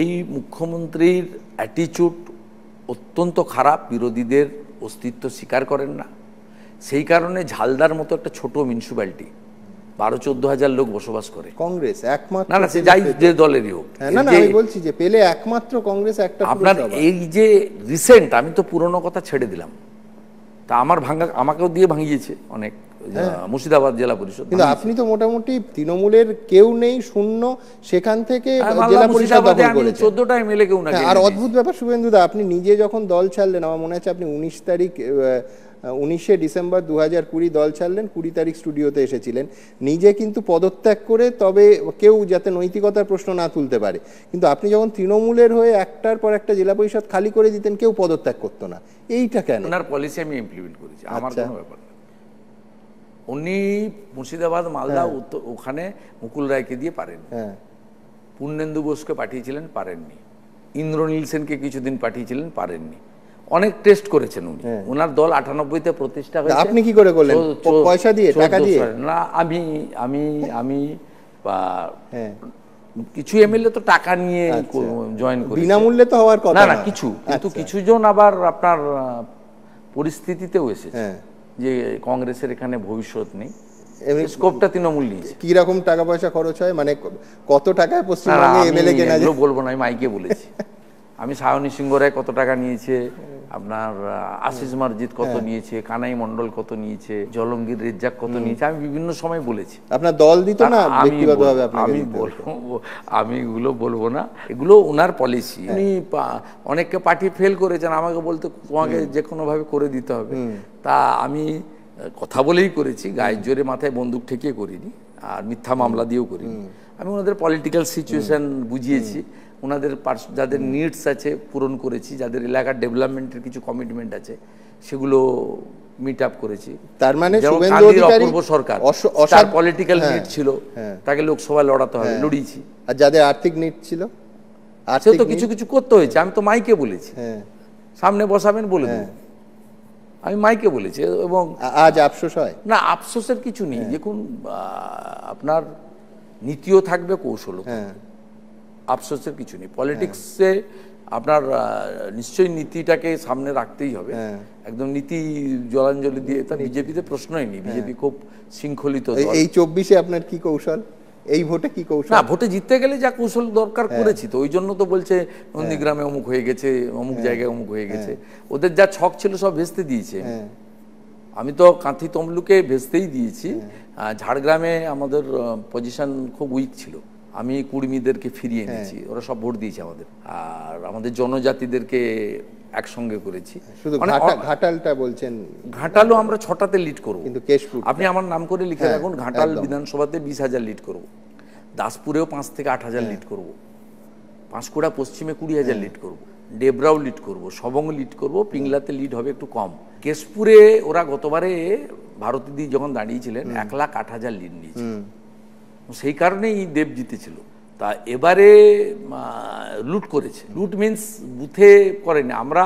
এই মুখ্যমন্ত্রীর অ্যাটিচিউড অত্যন্ত খারাপ বিরোধীদের অস্তিত্ব স্বীকার করেন না সেই কারণে ঝালদার মতো একটা ছোট মিউনিসিপ্যালিটি বারো চোদ্দ হাজার লোক বসবাস করে কংগ্রেস একমাত্র না না সে যাই যে দলেরই হোক হ্যাঁ, আমি বলছি যে পেলে একমাত্র কংগ্রেস একটা আপনার এই যে রিসেন্ট আমি তো পুরনো কথা ছেড়ে দিলাম তা আমার ভাঙ্গা আমাকেও দিয়ে ভাঙিয়েছে অনেক হ্যাঁ। মুর্শিদাবাদ জেলা পরিষদ কিন্তু আপনি তো মোটামুটি তৃণমূলের কেউ নেই শূন্য সেখান থেকে হ্যাঁ, জেলা পরিষদ দখল এমএলএ কেউ না আর অদ্ভুত ব্যাপার শুভেন্দু দা আপনি নিজে যখন দল ছাড়লেন আমার মনে হচ্ছে আপনি উনিশ তারিখ উনিশে ডিসেম্বর দু হাজার কুড়ি দল ছাড়লেন কুড়ি তারিখ স্টুডিওতে এসেছিলেন নিজে কিন্তু পদত্যাগ করে তবে কেউ যাতে নৈতিকতার প্রশ্ন না তুলতে পারে কিন্তু আপনি যখন তৃণমূলের হয়ে একটার পর একটা জেলা পরিষদ খালি করে দিতেন কেউ পদত্যাগ করতো না এইটা কেন ওনার পলিসি আমি ইমপ্লিমেন্ট করেছি আমার আচ্ছা। কোনো ব্যাপার উনি মুর্শিদাবাদ মালদা হ্যাঁ। ওখানে মুকুল রায়কে দিয়ে পারেন হ্যাঁ। পূর্ণেন্দু বোসকে পাঠিয়েছিলেন পারেননি ইন্দ্রনীল সেনকে কিছুদিন পাঠিয়েছিলেন পারেননি অনেক টেস্ট করেছেন উনি ওনার হ্যাঁ। দল আটানব্বইতে প্রতিষ্ঠা হয়েছে আপনি কি করে করলেন পয়সা দিয়ে টাকা দিয়ে না আমি আমি আমি হ্যাঁ। কিছু এমএলএ তো টাকা নিয়ে জয়েন আচ্ছা। করি বিনামূল্যে তো হওয়ার কথা না না কিছু কিন্তু আচ্ছা। কিছু জন আবার আপনার পরিস্থিতিতেও এসেছে হ্যাঁ। যে কংগ্রেসের এখানে ভবিষ্যৎ নেই স্কোপটা তৃণমূল নিয়েছে কি রকম টাকা পয়সা খরচ হয় মানে কত টাকায় পশ্চিমবঙ্গে এমএলএ কেনা বলবো না আমি মাইকে বলেছি আমি সায়নী সিংহ রায় কত টাকা নিয়েছে আপনার আশিস মার্জিত হ্যাঁ। কত নিয়েছে কানাই মন্ডল কত নিয়েছে জলঙ্গীর রেজ্জাক কত নিয়েছে আমি বিভিন্ন সময় বলেছি আপনার দল দিত না আমি আমি বলবো আমি এগুলো বলবো না এগুলো ওনার পলিসি হ্যাঁ। উনি অনেককে পার্টি ফেল করেছেন আমাকে বলতে তোমাকে যে কোনোভাবে করে দিতে হবে তা আমি কথা বলেই করেছি গায়ের জোরে মাথায় বন্দুক ঠেকিয়ে করিনি আর মিথ্যা মামলা দিয়েও করিনি আমি ওনাদের পলিটিক্যাল সিচুয়েশন বুঝিয়েছি ওনাদের পার্স যাদের নিডস আছে পূরণ করেছি যাদের এলাকার ডেভেলপমেন্টের কিছু কমিটমেন্ট আছে সেগুলো মিট আপ করেছি তার মানে অপূর্ব সরকার তার পলিটিক্যাল নিড ছিল তাকে লোকসভায় লড়াতে হবে হ্যাঁ। লড়িয়েছি আর যাদের আর্থিক নিড ছিল সে তো কিছু কিছু করতে হয়েছে আমি তো মাইকে বলেছি হ্যাঁ। সামনে বসাবেন বলে হ্যাঁ। আমি মাইকে বলেছি এবং আজ আফসোস হয় না আফসোসের কিছু নেই দেখুন আপনার নীতিও থাকবে কৌশলও থাকবে আফসোসের কিছু নেই হ্যাঁ। পলিটিক্সে আপনার নিশ্চয়ই নীতিটাকে সামনে রাখতেই হবে হ্যাঁ। একদম নীতি জলাঞ্জলি দিয়ে তা বিজেপিতে প্রশ্নই নেই হ্যাঁ। বিজেপি খুব শৃঙ্খলিত এই চব্বিশে আপনার কি কৌশল এই ভোটে কি কৌশল না ভোটে জিততে গেলে যা কৌশল দরকার করেছি তো ওই জন্য তো বলছে নন্দীগ্রামে অমুক হয়ে গেছে অমুক জায়গায় অমুক হয়ে গেছে ওদের যা ছক ছিল সব ভেস্তে দিয়েছে আমি তো কাঁথি তমলুকে ভেস্তেই দিয়েছি ঝাড়গ্রামে আমাদের পজিশন খুব উইক ছিল আমি কুর্মীদেরকে ফিরিয়ে হ্যাঁ। এনেছি ওরা সব ভোট দিয়েছে আমাদের আর আমাদের জনজাতিদেরকে একসঙ্গে করেছি মানে ঘাটালটা বলছেন ঘাটালও আমরা ছটাতে লিড করবো কিন্তু কেশপুর আপনি আমার নাম করে লিখে হ্যাঁ, রাখুন ঘাটাল বিধানসভাতে বিশ হাজার লিড করব দাসপুরেও পাঁচ থেকে আট হাজার লিড হ্যাঁ। করবো পাঁশকুড়া পশ্চিমে কুড়ি হাজার লিড করবো ডেবরাও লিড করব সবং লিড করব পিংলাতে লিড হবে একটু কম কেশপুরে ওরা গতবারে ভারতীদি যখন দাঁড়িয়েছিলেন এক লাখ আট হাজার লিড নিয়েছে সেই কারণেই দেব জিতেছিল তা এবারে লুট করেছে লুট মিন্স বুথে করেনি আমরা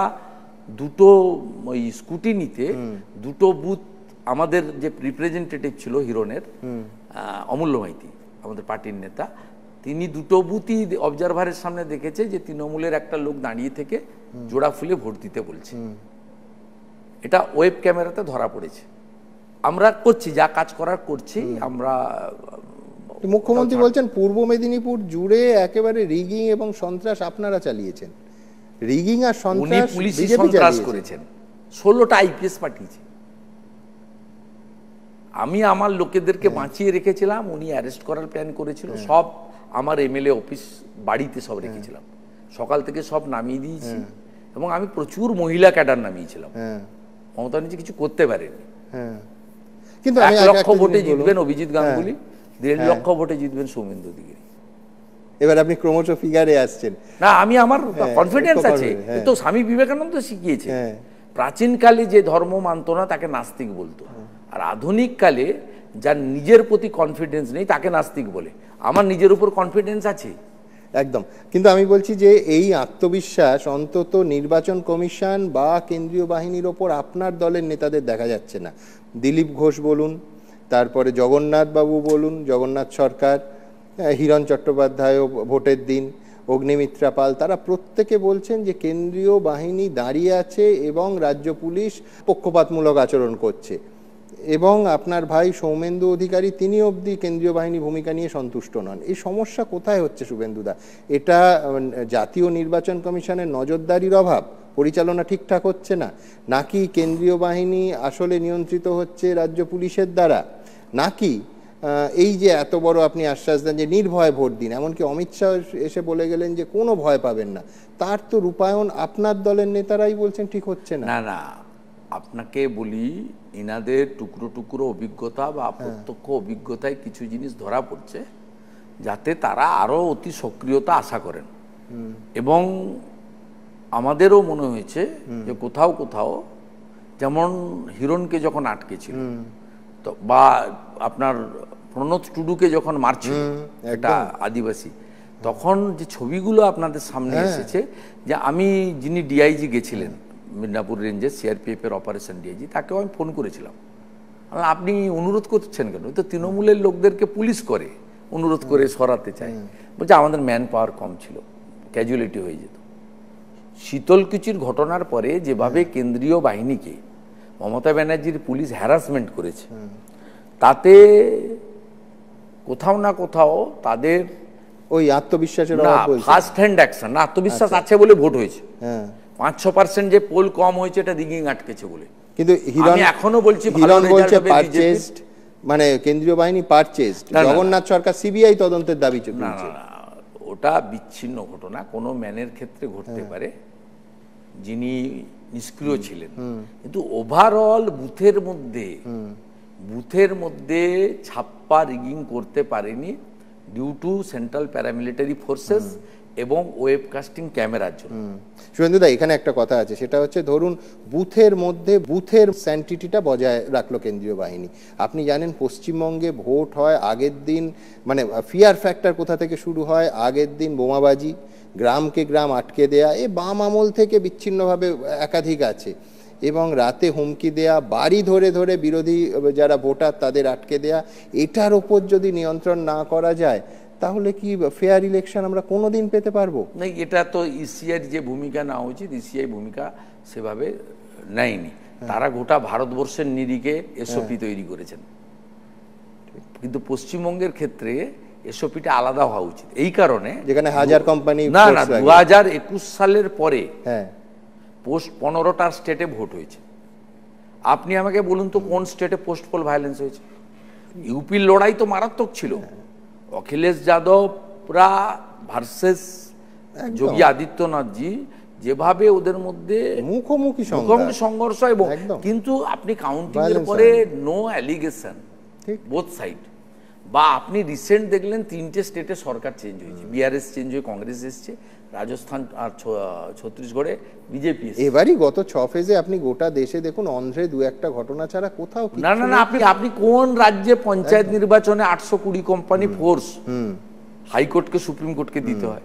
দুটো ওই স্কুটি নিতে দুটো বুথ আমাদের যে রিপ্রেজেন্টেটিভ ছিল হিরণের অমূল্য মাইতি আমাদের পার্টির নেতা তিনি দুটো বুথই অবজারভারের সামনে দেখেছে যে তৃণমূলের একটা লোক দাঁড়িয়ে থেকে জোড়া ফুলে ভোট দিতে বলছে এটা ওয়েব ক্যামেরাতে ধরা পড়েছে আমরা করছি যা কাজ করার করছি আমরা মুখ্যমন্ত্রী বলছেন পূর্ব মেদিনীপুর জুড়ে একেবারে রিগিং এবং সন্ত্রাস আপনারা চালিয়েছেন রিগিং আর সন্ত্রাস সন্ত্রাস করেছেন ষোলোটা আইপিএস পাঠিয়েছে আমি আমার লোকেদেরকে হ্যাঁ। বাঁচিয়ে রেখেছিলাম উনি অ্যারেস্ট করার প্ল্যান করেছিল হ্যাঁ। সব আমার এমএলএ অফিস বাড়িতে সব হ্যাঁ। রেখেছিলাম সকাল থেকে সব নামিয়ে দিয়েছি এবং আমি প্রচুর মহিলা ক্যাডার নামিয়েছিলাম মমতা কিছু করতে পারেনি কিন্তু এক লক্ষ ভোটে জিতবেন অভিজিৎ গাঙ্গুলি দেড় হ্যাঁ। লক্ষ ভোটে জিতবেন সৌমেন্দু অধিকারী এবার আপনি ক্রমশ ফিগারে আসছেন না আমি আমার হ্যাঁ, কনফিডেন্স আছে হ্যাঁ। তো স্বামী বিবেকানন্দ শিখিয়েছে প্রাচীনকালে যে ধর্ম মানত না তাকে নাস্তিক বলতো আর আধুনিক কালে যার নিজের প্রতি কনফিডেন্স নেই তাকে নাস্তিক বলে আমার নিজের উপর কনফিডেন্স আছে একদম কিন্তু আমি বলছি যে এই আত্মবিশ্বাস অন্তত নির্বাচন কমিশন বা কেন্দ্রীয় বাহিনীর ওপর আপনার দলের নেতাদের দেখা যাচ্ছে না দিলীপ ঘোষ বলুন তারপরে জগন্নাথবাবু বলুন জগন্নাথ সরকার হিরণ চট্টোপাধ্যায়ও ভোটের দিন অগ্নিমিত্রা পাল তারা প্রত্যেকে বলছেন যে কেন্দ্রীয় বাহিনী দাঁড়িয়ে আছে এবং রাজ্য পুলিশ পক্ষপাতমূলক আচরণ করছে এবং আপনার ভাই সৌমেন্দু অধিকারী তিনি অবধি কেন্দ্রীয় বাহিনী ভূমিকা নিয়ে সন্তুষ্ট নন এই সমস্যা কোথায় হচ্ছে শুভেন্দুদা এটা জাতীয় নির্বাচন কমিশনের নজরদারির অভাব পরিচালনা ঠিকঠাক হচ্ছে না নাকি কেন্দ্রীয় বাহিনী আসলে নিয়ন্ত্রিত হচ্ছে রাজ্য পুলিশের দ্বারা নাকি এই যে এত বড় আপনি আশ্বাস দেন যে নির্ভয়ে ভোট দিন এমনকি অমিত শাহ এসে বলে গেলেন যে কোনো ভয় পাবেন না তার তো রূপায়ণ আপনার দলের নেতারাই বলছেন ঠিক হচ্ছে না না আপনাকে বলি এনাদের টুকরো টুকরো অভিজ্ঞতা বা হ্যাঁ। প্রত্যক্ষ অভিজ্ঞতায় কিছু জিনিস ধরা পড়ছে যাতে তারা আরও অতি সক্রিয়তা আশা করেন এবং আমাদেরও মনে হয়েছে যে কোথাও কোথাও যেমন হিরণকে যখন আটকেছিল তো বা আপনার প্রণত টুডুকে যখন মারছিল একটা আদিবাসী তখন যে ছবিগুলো আপনাদের সামনে হ্যাঁ। এসেছে যে আমি যিনি ডিআইজি গেছিলেন মিদনাপুর রেঞ্জের সিআরপিএফের অপারেশন ডিআইজি তাকেও আমি ফোন করেছিলাম আপনি অনুরোধ করছেন কেন তো তৃণমূলের লোকদেরকে পুলিশ করে অনুরোধ করে সরাতে চায় বলছে আমাদের ম্যান পাওয়ার কম ছিল ক্যাজুয়ালিটি হয়ে যেত শীতলকুচির ঘটনার পরে যেভাবে হ্যাঁ। কেন্দ্রীয় বাহিনীকে মমতা ব্যানার্জির পুলিশ হ্যারাসমেন্ট করেছে তাতে কোথাও না কোথাও তাদের ওই আত্মবিশ্বাসের ফার্স্ট হ্যান্ড অ্যাকশন আত্মবিশ্বাস আচ্ছা। আছে বলে ভোট হয়েছে পাঁচ ছ পার্সেন্ট যে পোল কম হয়েছে এটা রিগিং আটকেছে বলে কিন্তু হিরণ এখনো বলছি হিরণ বলছে পারচেজড মানে কেন্দ্রীয় বাহিনী পারচেজড জগন্নাথ সরকার সিবিআই তদন্তের দাবি তুলছে ওটা বিচ্ছিন্ন ঘটনা কোনো ম্যানের ক্ষেত্রে ঘটতে হ্যাঁ। পারে যিনি নিষ্ক্রিয় ছিলেন কিন্তু ওভারঅল বুথের মধ্যে বুথের মধ্যে ছাপ্পা রিগিং করতে পারেনি due to central paramilitary forces এবং ওয়েবকাস্টিং ক্যামেরার জন্য শুভেন্দুদা এখানে একটা কথা আছে সেটা হচ্ছে ধরুন বুথের মধ্যে বুথের স্যান্টিটিটা বজায় রাখলো কেন্দ্রীয় বাহিনী আপনি জানেন পশ্চিমবঙ্গে ভোট হয় আগের দিন মানে ফিয়ার ফ্যাক্টর কোথা থেকে শুরু হয় আগের দিন বোমাবাজি গ্রামকে গ্রাম আটকে দেয়া এ বাম আমল থেকে বিচ্ছিন্নভাবে একাধিক আছে এবং রাতে হুমকি দেয়া বাড়ি ধরে ধরে বিরোধী যারা ভোটার তাদের আটকে দেয়া এটার ওপর যদি নিয়ন্ত্রণ না করা যায় তাহলে কি ফেয়ার ইলেকশন আমরা কোনো দিন পেতে পারবো না এটা তো ইসিআইয়ের e যে ভূমিকা নেওয়া উচিত ইসিআই e ভূমিকা সেভাবে নেয়নি হ্যাঁ। তারা গোটা ভারতবর্ষের নিরিখে এসওপি হ্যাঁ। তৈরি করেছেন কিন্তু পশ্চিমবঙ্গের ক্ষেত্রে এসওপিটা আলাদা হওয়া উচিত এই কারণে যেখানে হাজার কোম্পানি না না দু হাজার একুশ সালের পরে হ্যাঁ পোস্ট পনেরোটা স্টেটে ভোট হয়েছে আপনি আমাকে বলুন তো কোন স্টেটে পোস্ট পোল ভায়োলেন্স হয়েছে ইউপির লড়াই তো মারাত্মক ছিল হ্যাঁ। অখিলেশ যাদবরা ভার্সেস যোগী আদিত্যনাথজি যেভাবে ওদের মধ্যে মুখোমুখি মুখোমুখি সংঘর্ষ এবং কিন্তু আপনি কাউন্টিং এর পরে নো অ্যালিগেশন বোথ সাইড বা আপনি রিসেন্ট দেখলেন তিনটে স্টেটে সরকার চেঞ্জ হয়েছে বিআরএস চেঞ্জ হয়ে কংগ্রেস এসছে রাজস্থান আর ছত্তিশগড়ে বিজেপি এবারই গত ছ ফেজে আপনি গোটা দেশে দেখুন অন্ধ্রে দু একটা ঘটনা ছাড়া কোথাও না না না আপনি আপনি কোন রাজ্যে পঞ্চায়েত নির্বাচনে আটশো কুড়ি কোম্পানি ফোর্স হাইকোর্টকে সুপ্রিম কোর্টকে দিতে হয়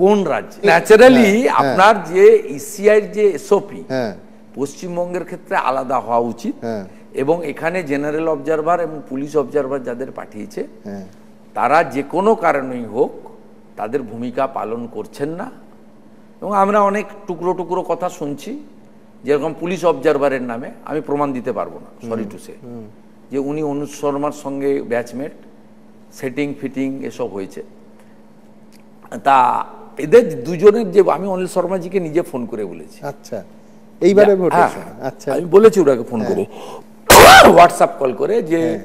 কোন রাজ্যে ন্যাচারালি হ্যাঁ। আপনার যে ইসিআই e যে এসওপি হ্যাঁ। পশ্চিমবঙ্গের ক্ষেত্রে আলাদা হওয়া উচিত হ্যাঁ। এবং এখানে জেনারেল অবজারভার এবং পুলিশ অবজারভার যাদের পাঠিয়েছে হ্যাঁ। তারা যে কোনো কারণেই হোক তাদের ভূমিকা পালন করছেন না এবং আমরা অনেক টুকরো টুকরো কথা শুনছি যেরকম পুলিশ অবজারভারের নামে আমি প্রমাণ দিতে পারবো না সরি টু সে যে উনি অনুজ শর্মার সঙ্গে ব্যাচমেট সেটিং ফিটিং এসব হয়েছে তা এদের দুজনের যে আমি অনিল শর্মাজিকে নিজে ফোন করে বলেছি আচ্ছা এইবারে হ্যাঁ, আচ্ছা আমি বলেছি ওটাকে ফোন হ্যাঁ। করে হোয়াটসঅ্যাপ কল করে যে হ্যাঁ।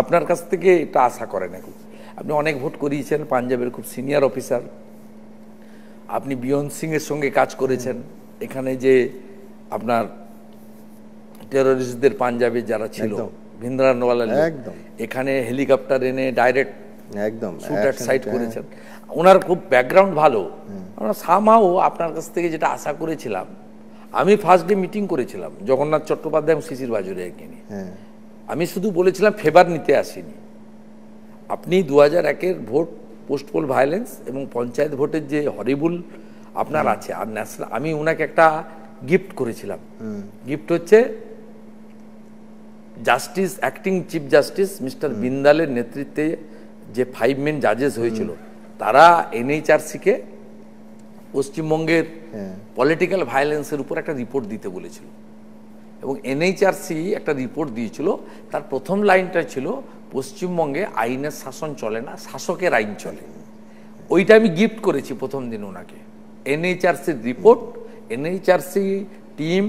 আপনার কাছ থেকে এটা আশা করে নাকি আপনি অনেক ভোট করিয়েছেন পাঞ্জাবের খুব সিনিয়র অফিসার আপনি বিয়ন সিংয়ের সঙ্গে কাজ করেছেন এখানে যে আপনার টেরোরিস্টদের পাঞ্জাবে যারা ছিল একদম এখানে হেলিকপ্টার এনে ডাইরেক্ট একদম সাইট হ্যাঁ। করেছেন ওনার খুব ব্যাকগ্রাউন্ড ভালো সামাও আপনার কাছ থেকে যেটা আশা করেছিলাম আমি ফার্স্ট ডে মিটিং করেছিলাম জগন্নাথ চট্টোপাধ্যায় এবং শিশির বাজুরিয়াকে নিয়ে হ্যাঁ। আমি শুধু বলেছিলাম ফেভার নিতে আসিনি আপনি দু হাজার একের ভোট পোস্টপোল ভায়োলেন্স এবং পঞ্চায়েত ভোটের যে হরিবুল আপনার আছে আর ন্যাশনাল আমি ওনাকে একটা গিফট করেছিলাম গিফট হচ্ছে justice acting chief justice mister বিন্দালের নেতৃত্বে যে ফাইভ মেন জাজেস হয়েছিল তারা এনএইচআরসিকে পশ্চিমবঙ্গের পলিটিক্যাল ভায়োলেন্সের উপর একটা রিপোর্ট দিতে বলেছিল এবং এনএইচআরসি একটা রিপোর্ট দিয়েছিল তার প্রথম লাইনটা ছিল পশ্চিমবঙ্গে আইনের শাসন চলে না শাসকের আইন চলে ওইটা আমি গিফট করেছি প্রথম দিন ওনাকে এনএইচআরসির report NHRC team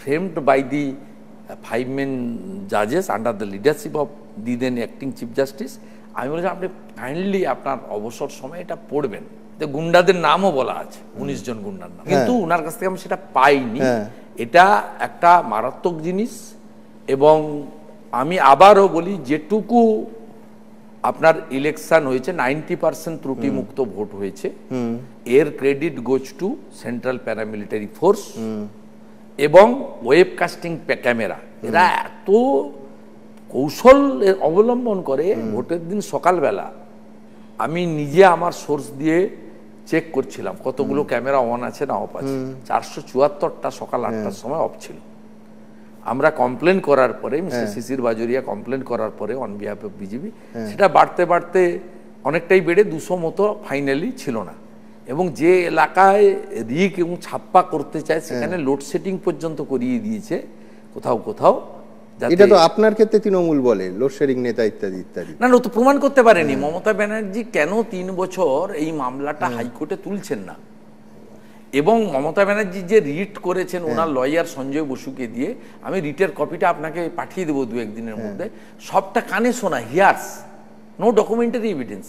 framed by the five men জাজেস under the leadership of the then acting chief justice আমি বলেছি আপনি কাইন্ডলি আপনার অবসর সময় এটা পড়বেন গুন্ডাদের নামও বলা আছে উনিশ জন গুন্ডার নাম কিন্তু ওনার হ্যাঁ। কাছ থেকে আমি সেটা পাইনি হ্যাঁ। এটা একটা মারাত্মক জিনিস এবং আমি আবারও বলি যেটুকু আপনার ইলেকশন হয়েছে নাইনটি পার্সেন্ট ত্রুটিমুক্ত ভোট হয়েছে এর credit goes to central paramilitary force এবং ওয়েব কাস্টিং ক্যামেরা এরা এত কৌশল অবলম্বন করে ভোটের দিন সকালবেলা আমি নিজে আমার সোর্স দিয়ে চেক করছিলাম কতগুলো ক্যামেরা অন আছে না অফ আছে চারশো চুয়াত্তরটা সকাল হ্যাঁ। আটটার সময় অফ ছিল আমরা কমপ্লেন করার পরে মিস্টার শিশির বাজুরিয়া কমপ্লেন করার পরে অন বিহাফ অফ বিজেপি সেটা বাড়তে বাড়তে অনেকটাই বেড়ে দুশো মতো ফাইনালি ছিল না এবং যে এলাকায় রিক এবং ছাপ্পা করতে চায় হ্যাঁ। সেখানে লোডশেডিং পর্যন্ত করিয়ে দিয়েছে কোথাও কোথাও এটা তো আপনার ক্ষেত্রে তৃণমূল বলে লোডশেডিং নেতা ইত্যাদি ইত্যাদি না না ও তো প্রমাণ করতে পারেনি মমতা ব্যানার্জি কেন তিন বছর এই মামলাটা হাইকোর্টে তুলছেন না এবং মমতা ব্যানার্জি যে রিট করেছেন হ্যাঁ। ওনার লয়ার সঞ্জয় বসুকে দিয়ে আমি রিটের কপিটা আপনাকে পাঠিয়ে দেবো দু একদিনের হ্যাঁ। মধ্যে সবটা কানে শোনা hearsay no documentary evidence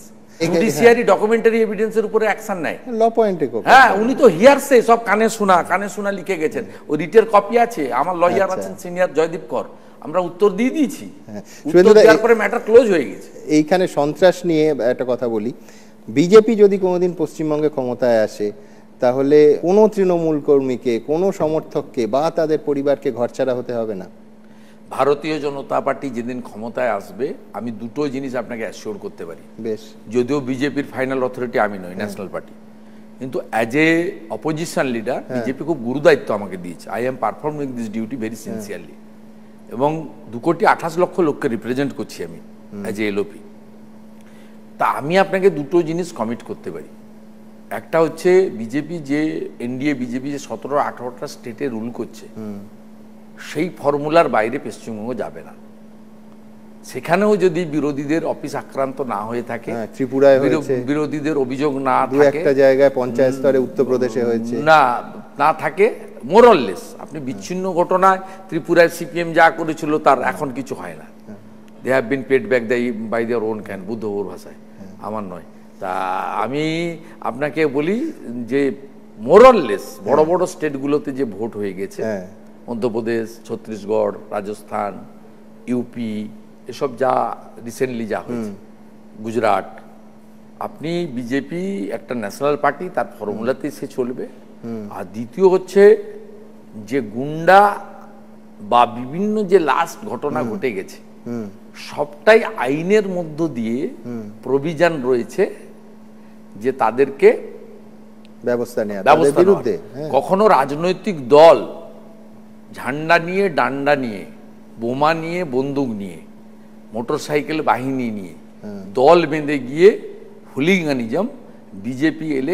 judiciary documentary এভিডেন্সের উপরে অ্যাকশন নেয় হ্যাঁ, ল পয়েন্টে হ্যাঁ উনি তো হিয়ারসে সব কানে শোনা কানে শোনা লিখে গেছেন ওই রিটের কপি আছে আমার লয়ার আচ্ছা। আছেন সিনিয়র জয়দীপ কর আমরা উত্তর দিয়ে দিয়েছি ম্যাটার ক্লোজ হয়ে গেছে এইখানে সন্ত্রাস নিয়ে একটা কথা বলি বিজেপি যদি কোনোদিন পশ্চিমবঙ্গে ক্ষমতায় আসে তাহলে কোনো তৃণমূল কর্মীকে কোনো সমর্থককে বা তাদের পরিবারকে ঘরছাড়া হতে হবে না ভারতীয় জনতা পার্টি যেদিন ক্ষমতায় আসবে আমি দুটো জিনিস আপনাকে অ্যাসিওর করতে পারি বেশ যদিও বিজেপির ফাইনাল অথরিটি আমি নই ন্যাশনাল পার্টি কিন্তু as a opposition leader BJP খুব গুরুদায়িত্ব আমাকে দিয়েছে I am performing this duty very sincerely এবং দু কোটি আঠাশ লক্ষ লোককে রিপ্রেজেন্ট করছি আমি অ্যাজ এ এলওপি তা আমি আপনাকে দুটো জিনিস কমিট করতে পারি একটা হচ্ছে বিজেপি যে এনডিএ বিজেপি যে সতেরো আঠারোটা স্টেটে রুল করছে সেই ফর্মুলার বাইরে পশ্চিমবঙ্গ যাবে না সেখানেও যদি বিরোধীদের অফিস আক্রান্ত না হয়ে থাকে হ্যাঁ, ত্রিপুরায় বিরোধীদের অভিযোগ না থাকে একটা জায়গায় পঞ্চায়েত স্তরে উত্তরপ্রদেশে হয়েছে না না থাকে মোরললেস আপনি বিচ্ছিন্ন ঘটনায় ত্রিপুরায় সিপিএম যা করেছিল তার এখন কিছু হয় না they have been paid back the by their own ক্যান বুদ্ধ ওর ভাষায় হ্যাঁ। আমার নয় তা আমি আপনাকে বলি যে মোরললেস বড় হ্যাঁ। বড় স্টেটগুলোতে যে ভোট হয়ে গেছে মধ্যপ্রদেশ ছত্তিশগড় রাজস্থান ইউপি এসব যা রিসেন্টলি যা হয়েছে গুজরাট আপনি বিজেপি একটা ন্যাশনাল পার্টি তার ফর্মুলাতেই সে চলবে আর দ্বিতীয় হচ্ছে যে গুন্ডা বা বিভিন্ন যে লাস্ট ঘটনা ঘটে গেছে সবটাই আইনের মধ্য দিয়ে প্রভিজন রয়েছে যে তাদেরকে ব্যবস্থা নেওয়া বিরুদ্ধে হ্যাঁ। কখনো রাজনৈতিক দল ঝান্ডা নিয়ে ডান্ডা নিয়ে বোমা নিয়ে বন্দুক নিয়ে মোটরসাইকেল বাহিনী নিয়ে দল বেঁধে গিয়ে হুলিগানিজম বিজেপি এলে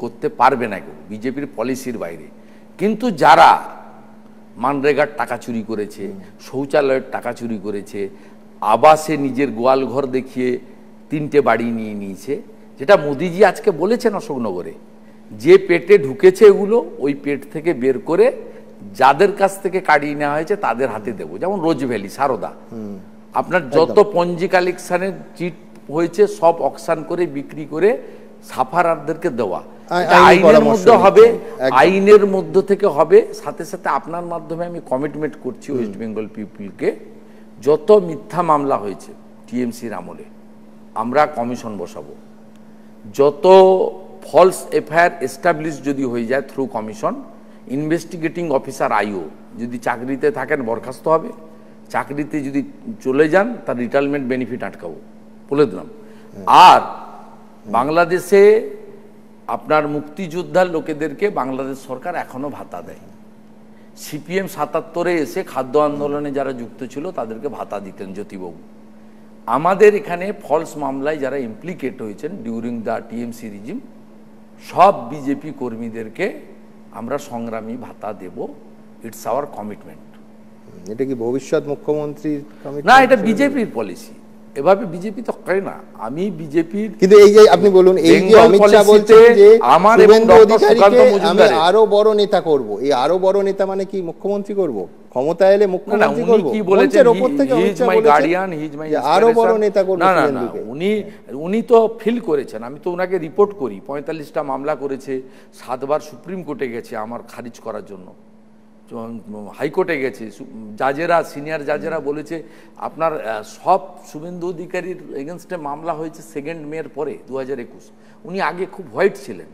করতে পারবে না কেউ বিজেপির পলিসির বাইরে কিন্তু যারা মানরেগার টাকা চুরি করেছে শৌচালয়ের টাকা চুরি করেছে আবাসে নিজের গোয়াল ঘর দেখিয়ে তিনটে বাড়ি নিয়ে নিয়েছে যেটা মোদিজি আজকে বলেছেন অশোকনগরে যে পেটে ঢুকেছে এগুলো ওই পেট থেকে বের করে যাদের কাছ থেকে কাড়িয়ে নেওয়া হয়েছে তাদের হাতে দেবো যেমন রোজভ্যালি সারদা আপনার যত পঞ্জি কালেকশনের চিট হয়েছে সব অকশান করে বিক্রি করে সাফারারদেরকে দেওয়া আইনের মধ্যে হবে আইনের মধ্য থেকে হবে সাথে সাথে আপনার মাধ্যমে আমি কমিটমেন্ট করছি ওয়েস্ট বেঙ্গল পিপুলকে যত মিথ্যা মামলা হয়েছে টিএমসির আমলে আমরা কমিশন বসাবো যত ফলস এফআইআর এস্টাবলিশ যদি হয়ে যায় through commission investigating officer IO যদি চাকরিতে থাকেন বরখাস্ত হবে চাকরিতে যদি চলে যান তার রিটায়ারমেন্ট বেনিফিট আটকাবো বলে দিলাম আর বাংলাদেশে আপনার মুক্তিযোদ্ধার লোকেদেরকে বাংলাদেশ সরকার এখনও ভাতা দেয় সিপিএম সাতাত্তরে এসে খাদ্য আন্দোলনে যারা যুক্ত ছিল তাদেরকে ভাতা দিতেন জ্যোতিবাবু আমাদের এখানে ফলস মামলায় যারা ইমপ্লিকেট হয়েছেন ডিউরিং দ্য টিএমসি রিজিম সব বিজেপি কর্মীদেরকে আমরা সংগ্রামী ভাতা দেব ইটস আওয়ার কমিটমেন্ট এটা কি ভবিষ্যৎ মুখ্যমন্ত্রী না এটা বিজেপির পলিসি এভাবে বিজেপি তো করে না আমি বিজেপির কিন্তু এই যে আপনি বলুন এই যে অমিত শাহ বলছে যে আমার অধিকারীকে আমি আরো বড় নেতা করব এই আরো বড় নেতা মানে কি মুখ্যমন্ত্রী করব ক্ষমতা এলে মুখ্যমন্ত্রী করব কি বলেছেন উপর থেকে Amit Shah guardian his my আরো বড় নেতা করব না না উনি উনি তো ফিল করেছেন আমি তো উনাকে রিপোর্ট করি 45টা মামলা করেছে সাতবার সুপ্রিম কোর্টে গেছে আমার খারিজ করার জন্য হাইকোর্টে গেছে জাজেরা সিনিয়র জাজেরা বলেছে আপনার সব শুভেন্দু অধিকারীর এগেনস্টে মামলা হয়েছে সেকেন্ড মেয়ের পরে দু হাজার একুশ উনি আগে খুব হোয়াইট ছিলেন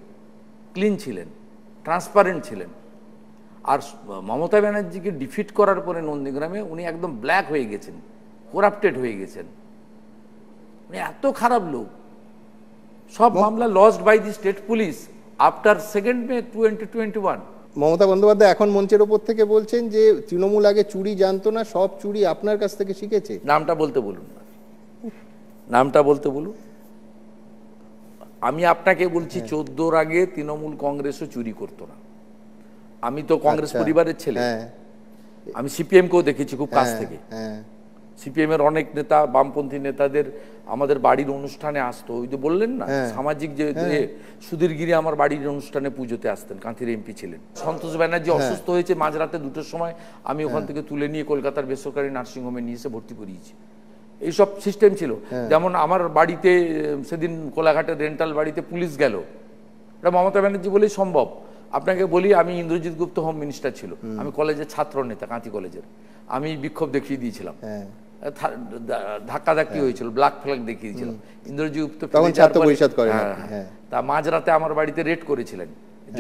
ক্লিন ছিলেন ট্রান্সপারেন্ট ছিলেন আর মমতা ব্যানার্জিকে ডিফিট করার পরে নন্দীগ্রামে উনি একদম ব্ল্যাক হয়ে গেছেন করাপ্টেড হয়ে গেছেন উনি এত খারাপ লোক সব মামলা lost by the state police after second May twenty twenty one Mamata Bandyopadhyay এখন মঞ্চের উপর থেকে বলছেন যে তৃণমূল আগে চুরি জানতো না সব চুরি আপনার কাছ থেকে শিখেছে নামটা বলতে বলুন নামটা বলতে বলুন আমি আপনাকে বলছি হ্যাঁ। চোদ্দোর আগে তৃণমূল কংগ্রেসও চুরি করতো না আমি তো কংগ্রেস আচ্ছা। পরিবারের ছেলে হ্যাঁ। আমি সিপিএমকেও দেখেছি খুব কাছ হ্যাঁ, থেকে সিপিএম এর অনেক নেতা বামপন্থী নেতাদের আমাদের বাড়ির অনুষ্ঠানে আসতো ওই যে বললেন না হ্যাঁ। সামাজিক যে হ্যাঁ। সুধীরগিরি আমার বাড়ির অনুষ্ঠানে পুজোতে আসতেন কাঁথির এমপি ছিলেন সন্তোষ ব্যানার্জি হ্যাঁ। অসুস্থ হয়েছে মাঝরাতে দুটোর সময় আমি ওখান থেকে তুলে নিয়ে কলকাতার বেসরকারি নার্সিংহোমে নিয়ে এসে ভর্তি করিয়েছি এইসব সিস্টেম ছিল যেমন আমার বাড়িতে সেদিন কোলাঘাটের রেন্টাল বাড়িতে পুলিশ গেল এটা মমতা ব্যানার্জি বলেই সম্ভব আপনাকে বলি আমি ইন্দ্রজিৎ গুপ্ত হোম মিনিস্টার ছিল আমি কলেজের ছাত্র নেতা কাঁথি কলেজের আমি বিক্ষোভ দেখিয়ে দিয়েছিলাম ধাক্কাধাক্কি হ্যাঁ। হয়েছিল ব্ল্যাক ফ্ল্যাগ দেখিয়েছিল ইন্দ্রজিৎ তো হ্যাঁ, হ্যাঁ। তা মাঝরাতে আমার বাড়িতে রেড করেছিলেন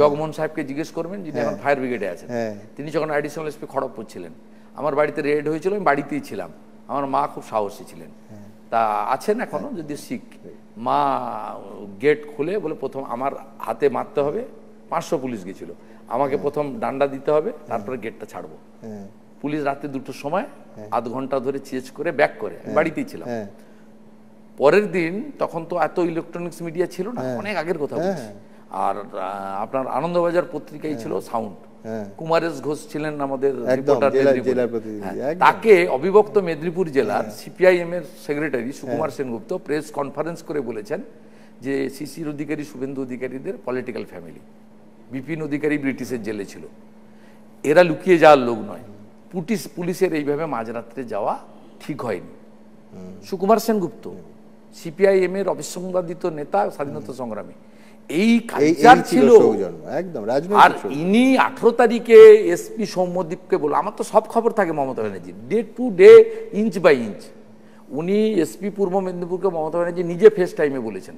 জগমোহন সাহেবকে জিজ্ঞেস করবেন যিনি এখন ফায়ার ব্রিগেডে আছেন তিনি যখন অ্যাডিশনাল এসপি খড়গপুর ছিলেন আমার বাড়িতে রেড হয়েছিল আমি বাড়িতেই ছিলাম আমার মা খুব সাহসী ছিলেন তা আছেন এখনো যদি শিখ মা গেট খুলে বলে প্রথম আমার হাতে মারতে হবে পাঁচশো পুলিশ গেছিল আমাকে প্রথম ডান্ডা দিতে হবে তারপরে গেটটা ছাড়বো পুলিশ রাতে দুটো সময় হ্যাঁ। আধ ঘন্টা ধরে চেজ করে ব্যাক করে হ্যাঁ। বাড়িতেই ছিলাম হ্যাঁ। পরের দিন তখন তো এত ইলেকট্রনিক্স মিডিয়া ছিল না অনেক আগের কথা বলছি আর আপনার আনন্দবাজার পত্রিকাই ছিল সাউন্ড কুমারেশ ঘোষ ছিলেন আমাদের তাকে অবিভক্ত মেদিনীপুর জেলার সিপিআইএম এর secretary Sukumar Sengupta press conference করে বলেছেন যে শিশির অধিকারী শুভেন্দু অধিকারীদের পলিটিক্যাল ফ্যামিলি বিপিন অধিকারী ব্রিটিশের জেলে ছিল এরা লুকিয়ে যাওয়ার লোক নয় পুলিশ পুলিশের এইভাবে মাঝরাত্রে যাওয়া ঠিক হয়নি সুকুমার সেনগুপ্ত সিপিআইএম এর অবিসংবাদিত নেতা স্বাধীনতা সংগ্রামী এই কালচার ছিল আর ইনি আঠারো তারিখে এসপি সৌম্যদীপকে বলল আমার তো সব খবর থাকে Mamata Banerjee day to day inch by inch উনি এসপি পূর্ব মেদিনীপুরকে মমতা ব্যানার্জি নিজে ফেস টাইমে বলেছেন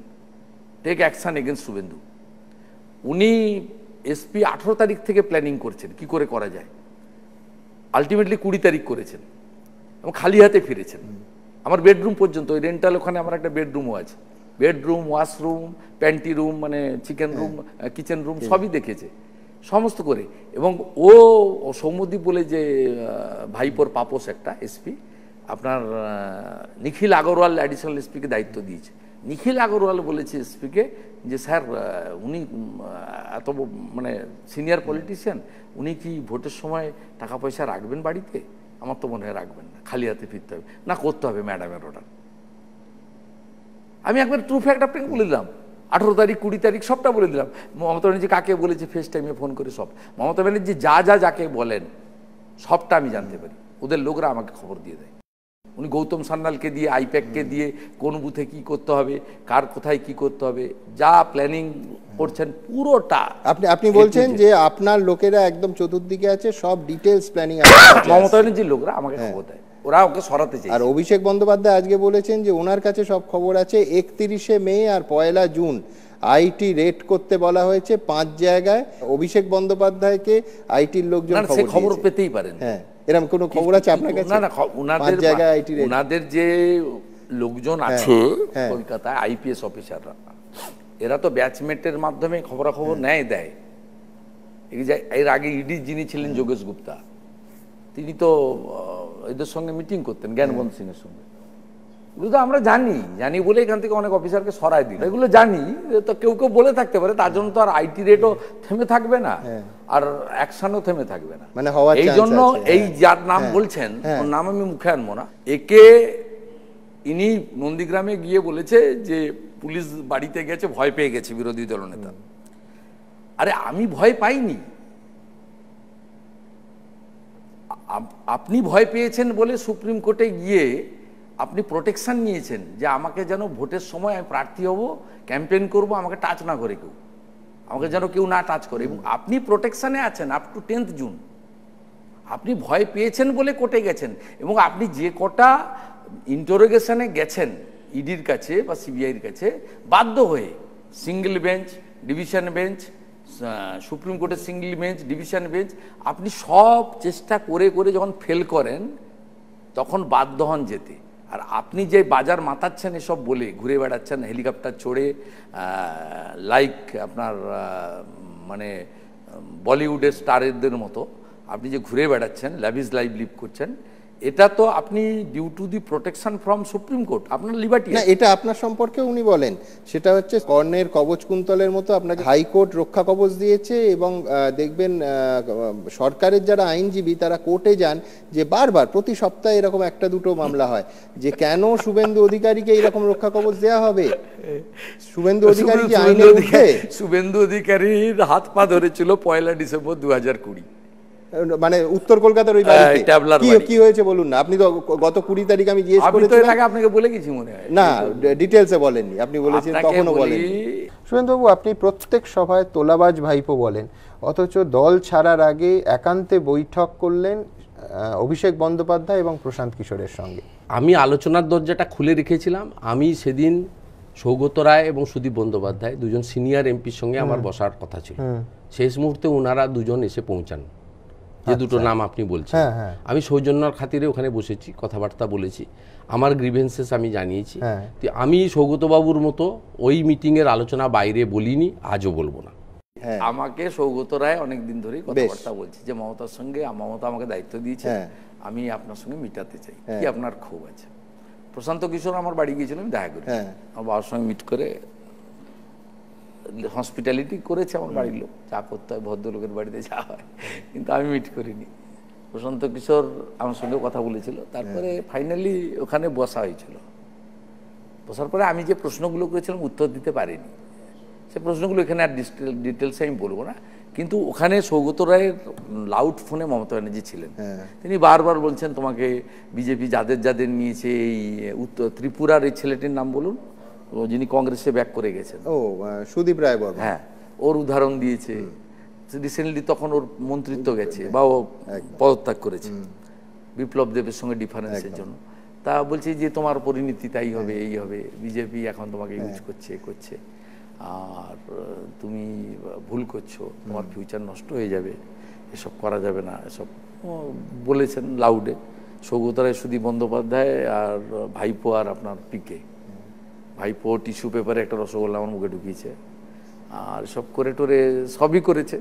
টেক অ্যাকশন এগেনস্ট শুভেন্দু উনি এসপি আঠারো তারিখ থেকে প্ল্যানিং করছেন কি করে করা যায় আলটিমেটলি কুড়ি তারিখ করেছেন এবং খালি হাতে ফিরেছেন আমার বেডরুম পর্যন্ত ওই রেন্টাল ওখানে আমার একটা বেডরুমও আছে বেডরুম ওয়াশরুম প্যান্টি রুম মানে চিকেন রুম কিচেন রুম সবই দেখেছে সমস্ত করে এবং ও সৌম্যদীপ বলে যে ভাইপোর পাপস একটা এসপি আপনার নিখিল আগরওয়াল অ্যাডিশনাল এসপিকে দায়িত্ব দিয়েছে নিখিল আগরওয়াল বলেছে এসপিকে যে স্যার উনি এত মানে সিনিয়র পলিটিশিয়ান উনি কি ভোটের সময় টাকা পয়সা রাখবেন বাড়িতে আমার তো মনে হয় রাখবেন না খালি হাতে ফিরতে হবে না করতে হবে ম্যাডামের অর্ডার আমি একবার ট্রু ফ্যাক্ট আপনাকে বলে দিলাম আঠেরো তারিখ কুড়ি তারিখ সবটা বলে দিলাম মমতা ব্যানার্জি কাকে বলেছে ফেস টাইমে ফোন করে সব মমতা ব্যানার্জি যা যা যাকে বলেন সবটা আমি জানতে পারি ওদের লোকরা আমাকে খবর দিয়ে দেয় উনি গৌতম সান্যালকে দিয়ে আইপ্যাককে দিয়ে কোন বুথে কি করতে হবে কার কোথায় কি করতে হবে যা প্ল্যানিং করছেন পুরোটা আপনি আপনি বলছেন যে আপনার লোকেরা একদম চতুর্দিকে আছে সব ডিটেলস প্ল্যানিং মমতা ব্যানার্জির লোকরা আমাকে হ্যাঁ। খবর দেয় ওরা ওকে সরাতে চাই আর অভিষেক বন্দ্যোপাধ্যায় আজকে বলেছেন যে ওনার কাছে সব খবর আছে একত্রিশে মে আর পয়লা জুন আইটি রেট করতে বলা হয়েছে পাঁচ জায়গায় অভিষেক বন্দ্যোপাধ্যায়কে আইটির লোকজন খবর পেতেই পারেন হ্যাঁ এরকম কোনো খবর আছে আপনার কাছে না না ওনাদের জায়গায় আইটি ওনাদের যে লোকজন হ্যাঁ, আছে হ্যাঁ। কলকাতায় আইপিএস অফিসাররা এরা তো ব্যাচমেটের মাধ্যমে খবরাখবর হ্যাঁ। নেয় দেয় এর আগে ইডি e যিনি ছিলেন যোগেশ গুপ্তা তিনি তো এদের সঙ্গে মিটিং করতেন জ্ঞানবন্ত সিংয়ের সঙ্গে এগুলো তো আমরা জানি জানি বলে এখান থেকে অনেক অফিসারকে সরাই দিল এগুলো জানি তো কেউ কেউ বলে থাকতে পারে তার জন্য তো আর আইটি রেটও থেমে থাকবে না হ্যাঁ। আর অ্যাকশনও থেমে থাকবে না মানে এই জন্য হ্যাঁ। এই যার নাম হ্যাঁ। বলছেন ওর নাম আমি মুখে আনবো না একে ইনি নন্দীগ্রামে গিয়ে বলেছে যে পুলিশ বাড়িতে গেছে ভয় পেয়ে গেছে বিরোধী দল নেতা আরে আমি ভয় পাইনি আপনি ভয় পেয়েছেন বলে সুপ্রিম কোর্টে গিয়ে আপনি প্রোটেকশান নিয়েছেন যে আমাকে যেন ভোটের সময় আমি প্রার্থী হব ক্যাম্পেইন করব আমাকে টাচ না করে কেউ আমাকে যেন কেউ না টাচ করে এবং আপনি প্রোটেকশানে আছেন আপ টু টেন্থ জুন আপনি ভয় পেয়েছেন বলে কোর্টে গেছেন এবং আপনি যে কটা ইন্টারোগেশনে গেছেন ইডির e কাছে বা সিবিআইয়ের কাছে বাধ্য হয়ে single bench division bench supreme কোর্টের সিঙ্গেল বেঞ্চ ডিভিশন বেঞ্চ আপনি সব চেষ্টা করে করে যখন ফেল করেন তখন বাধ্য হন যেতে আর আপনি যে বাজার মাতাচ্ছেন এসব বলে ঘুরে বেড়াচ্ছেন হেলিকপ্টার চড়ে লাইক আপনার মানে বলিউডের স্টারেরদের মতো আপনি যে ঘুরে বেড়াচ্ছেন ল্যাভিস লাইভ লিভ করছেন এটা তো আপনি due to the protection from supreme court আপনার লিবার্টি না এটা আপনার সম্পর্কে উনি বলেন সেটা হচ্ছে কর্ণের কবচ কুন্তলের মতো আপনাকে হাইকোর্ট রক্ষা কবচ দিয়েছে এবং দেখবেন সরকারের যারা আইনজীবী তারা কোর্টে যান যে বারবার প্রতি সপ্তাহে এরকম একটা দুটো মামলা হয় যে কেন শুভেন্দু অধিকারীকে এরকম রক্ষা কবচ দেওয়া হবে শুভেন্দু অধিকারী শুভেন্দু অধিকারীর হাত পা ধরেছিল পয়লা ডিসেম্বর দু হাজার কুড়ি মানে উত্তর কলকাতার ওই বাড়িতে কি হয়েছে বলুন না আপনি তো গত কুড়ি তারিখ আমি জিজ্ঞেস করেছি আপনাকে বলে গেছি মনে হয় না ডিটেলসে বলেননি আপনি বলেছেন তখনও বলেন সুরেন্দ্রবাবু আপনি প্রত্যেক সভায় তোলাবাজ ভাইপো বলেন অথচ দল ছাড়ার আগে একান্তে বৈঠক করলেন অভিষেক বন্দ্যোপাধ্যায় এবং প্রশান্ত কিশোরের সঙ্গে আমি আলোচনার দরজাটা খুলে রেখেছিলাম আমি সেদিন সৌগত রায় এবং সুদীপ বন্দ্যোপাধ্যায় দুজন সিনিয়র এমপির সঙ্গে আমার বসার কথা ছিল শেষ মুহূর্তে ওনারা দুজন এসে পৌঁছান যে দুটো আচ্ছা। নাম আপনি বলছেন হ্যাঁ, হ্যাঁ। আমি সৌজন্যর খাতিরে ওখানে বসেছি কথাবার্তা বলেছি আমার গ্রিভেন্সেস আমি জানিয়েছি হ্যাঁ। আমি সৌগতবাবুর মতো ওই এর আলোচনা বাইরে বলিনি আজও বলবো না আমাকে সৌগত রায় অনেকদিন ধরেই কথাবার্তা বলছি যে মমতার সঙ্গে মমতা আমাকে দায়িত্ব দিয়েছে আমি আপনার সঙ্গে মিটাতে চাই কি আপনার ক্ষোভ আছে প্রশান্ত কিশোর আমার বাড়ি গিয়েছিল আমি দেখা করি আমার বাবার সঙ্গে মিট করে হসপিটালিটি করেছে আমার বাড়ির লোক চা করতে হয় ভদ্রলোকের বাড়িতে যা হয় কিন্তু আমি মিট করিনি প্রশান্ত কিশোর আমার সঙ্গে কথা বলেছিল তারপরে ফাইনালি হ্যাঁ। ওখানে বসা হয়েছিল বসার পরে আমি যে প্রশ্নগুলো করেছিলাম উত্তর দিতে পারিনি সে প্রশ্নগুলো এখানে আর ডিটেলসে আমি বলবো না কিন্তু ওখানে সৌগত রায়ের লাউড ফোনে মমতা ব্যানার্জি ছিলেন হ্যাঁ। তিনি বারবার বলছেন তোমাকে বিজেপি যাদের যাদের নিয়েছে এই উত্তর ত্রিপুরার এই ছেলেটির নাম বলুন যিনি কংগ্রেসে ব্যাক করে গেছেন ও সুদীপ রায় বর্মা হ্যাঁ ওর উদাহরণ দিয়েছে রিসেন্টলি তখন ওর মন্ত্রিত্ব গেছে বা ও পদত্যাগ করেছে বিপ্লব দেবের সঙ্গে ডিফারেন্সের জন্য তা বলছে যে তোমার পরিণতি তাই হবে হ্যাঁ। এই হবে বিজেপি এখন তোমাকে ইউজ হ্যাঁ। করছে করছে আর তুমি ভুল করছো তোমার ফিউচার নষ্ট হয়ে যাবে এসব করা যাবে না এসব বলেছেন লাউডে সৌগত রায় সুদীপ বন্দ্যোপাধ্যায় আর ভাইপো আর আপনার পিকে ভাইপো টিস্যু পেপারে একটা রসগোল্লা আমার মুখে ঢুকিয়েছে আর সব করে টোরে সবই করেছে